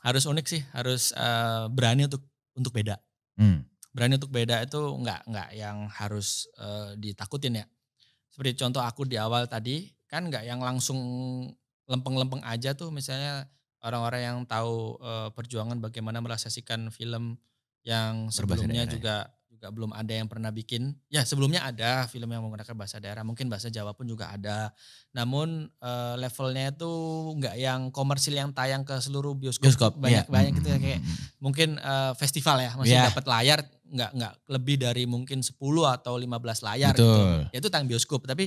Harus unik sih, harus uh, berani untuk untuk beda. Hmm. Berani untuk beda itu nggak nggak yang harus uh, ditakutin ya. Seperti contoh aku di awal tadi kan nggak yang langsung lempeng-lempeng aja tuh misalnya orang-orang yang tahu uh, perjuangan bagaimana merealisasikan film yang sebelumnya ya. juga juga belum ada yang pernah bikin. Ya sebelumnya ada film yang menggunakan bahasa daerah, mungkin bahasa Jawa pun juga ada. Namun uh, levelnya itu nggak yang komersil yang tayang ke seluruh bioskop, bioskop banyak yeah. banyak gitu ya, hmm, kayak hmm, hmm. mungkin uh, festival ya masih iya. yeah. dapat layar nggak nggak lebih dari mungkin 10 atau 15 layar gitu. Betul. gitu. itu tayang bioskop tapi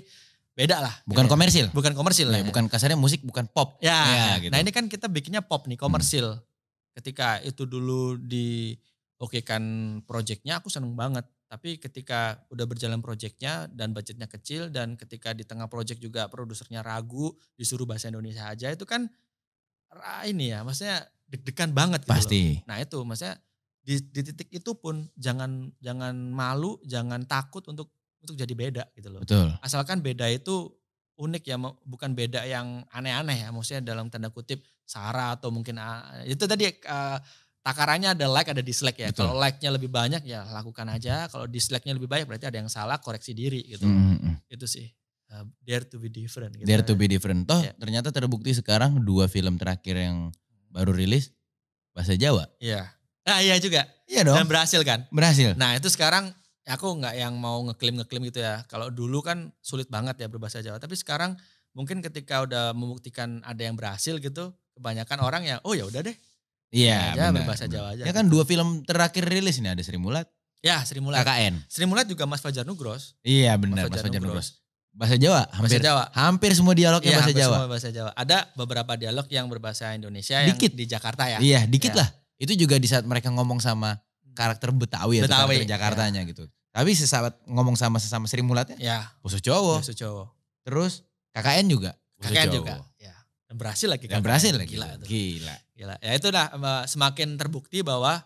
beda lah. Bukan kayak, komersil. Bukan komersil ya, lah. Ya. Bukan kasarnya musik bukan pop. Ya. ya gitu. Nah ini kan kita bikinnya pop nih komersil. Hmm. Ketika itu dulu di oke kan projectnya aku seneng banget tapi ketika udah berjalan proyeknya dan budgetnya kecil dan ketika di tengah proyek juga produsernya ragu disuruh bahasa Indonesia aja itu kan ini ya maksudnya deg-degan banget gitu pasti loh. nah itu maksudnya di, di titik itu pun jangan jangan malu jangan takut untuk untuk jadi beda gitu loh Betul. asalkan beda itu unik ya bukan beda yang aneh-aneh ya maksudnya dalam tanda kutip sara atau mungkin ah, itu tadi uh, takarannya ada like ada dislike ya. Kalau like-nya lebih banyak ya lakukan aja. Kalau dislike-nya lebih banyak berarti ada yang salah koreksi diri gitu. Hmm. hmm, hmm. Itu sih. Uh, dare to be different. Gitu. Dare to be different. Toh yeah. ternyata terbukti sekarang dua film terakhir yang baru rilis bahasa Jawa. Iya. Yeah. Nah iya juga. Iya dong. Dan berhasil kan. Berhasil. Nah itu sekarang ya aku nggak yang mau ngeklaim-ngeklaim gitu ya. Kalau dulu kan sulit banget ya berbahasa Jawa. Tapi sekarang mungkin ketika udah membuktikan ada yang berhasil gitu kebanyakan orang ya oh ya udah deh Iya, aja, iya, benar. berbahasa Jawa aja. Ya kan dua film terakhir rilis ini ada Sri Mulat. Ya, Sri Mulat. KKN. Sri Mulat juga Mas Fajar Nugros. Iya, benar Mas Fajar, Mas Nugros. Bahasa Jawa, hampir, bahasa Jawa. Hampir semua dialognya ya, bahasa Jawa. Semua bahasa Jawa. Ada beberapa dialog yang berbahasa Indonesia dikit. yang di Jakarta ya. Iya, dikit ya. lah. Itu juga di saat mereka ngomong sama hmm. karakter Betawi, Betawi. atau karakter Jakartanya ya. gitu. Tapi sesaat ngomong sama sesama Sri Mulatnya, ya. khusus Jawa. Khusus Jawa. Terus KKN juga. KKN Jawa. juga. Dan berhasil lagi kan. Berhasil lagi. Gila. Gila. Gila. Gila. Ya itu dah eh, semakin terbukti bahwa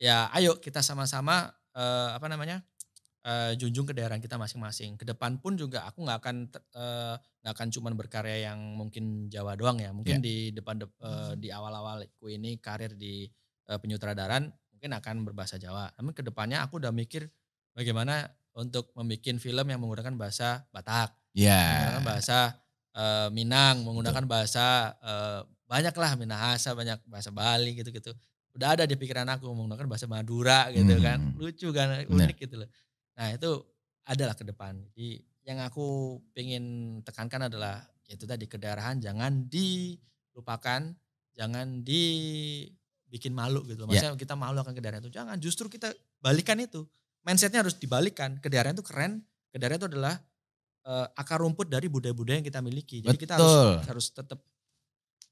ya ayo kita sama-sama uh, apa namanya? Uh, junjung ke daerah kita masing-masing. Ke depan pun juga aku nggak akan nggak uh, akan cuman berkarya yang mungkin Jawa doang ya. Mungkin yeah. di depan de, uh, di awal-awalku ini karir di uh, penyutradaran mungkin akan berbahasa Jawa. Namun ke depannya aku udah mikir bagaimana untuk membuat film yang menggunakan bahasa Batak. Iya. Yeah. Bahasa uh, Minang menggunakan bahasa uh, banyaklah Minahasa, banyak bahasa Bali gitu-gitu. Udah ada di pikiran aku menggunakan bahasa Madura gitu kan. hmm. kan. Lucu kan, unik nah. gitu loh. Nah, itu adalah ke depan. Jadi yang aku pengen tekankan adalah yaitu tadi kedaerahan jangan dilupakan, jangan dibikin malu gitu. Ya. Maksudnya yeah. kita malu akan kedaerahan itu. Jangan, justru kita balikan itu. Mindsetnya harus dibalikan. Kedaerahan itu keren, kedaerahan itu adalah uh, akar rumput dari budaya-budaya yang kita miliki. Jadi Betul. kita harus harus tetap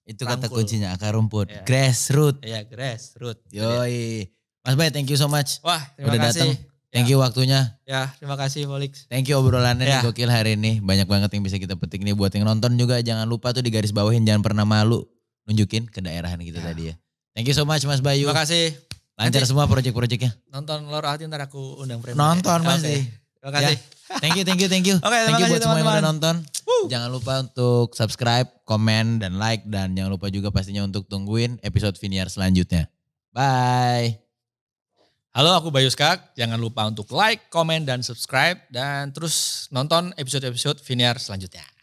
itu rangkul. kata kuncinya akar rumput, yeah. grassroots. Iya, yeah, grassroots. Yoi. Mas Bay, thank you so much. Wah, terima Udah kasih. Datang. Iya. Thank you waktunya. Ya, terima kasih Felix. Thank you obrolannya yeah. Iya. gokil hari ini. Banyak banget yang bisa kita petik nih buat yang nonton juga jangan lupa tuh di garis bawahin jangan pernah malu nunjukin ke daerahan kita yeah. tadi ya. Thank you so much Mas Bayu. Terima kasih. Lancar Nanti, semua proyek-proyeknya. Nonton Lor Hati ntar aku undang Premier Nonton eh, masih. Okay. Terima kasih. Ya. Thank you, thank you, thank you. [laughs] Oke, okay, thank you buat semua yang udah nonton. Woo. Jangan lupa untuk subscribe, komen, dan like. Dan jangan lupa juga pastinya untuk tungguin episode Viniar selanjutnya. Bye. Halo, aku Bayu Skak. Jangan lupa untuk like, komen, dan subscribe. Dan terus nonton episode-episode Viniar selanjutnya.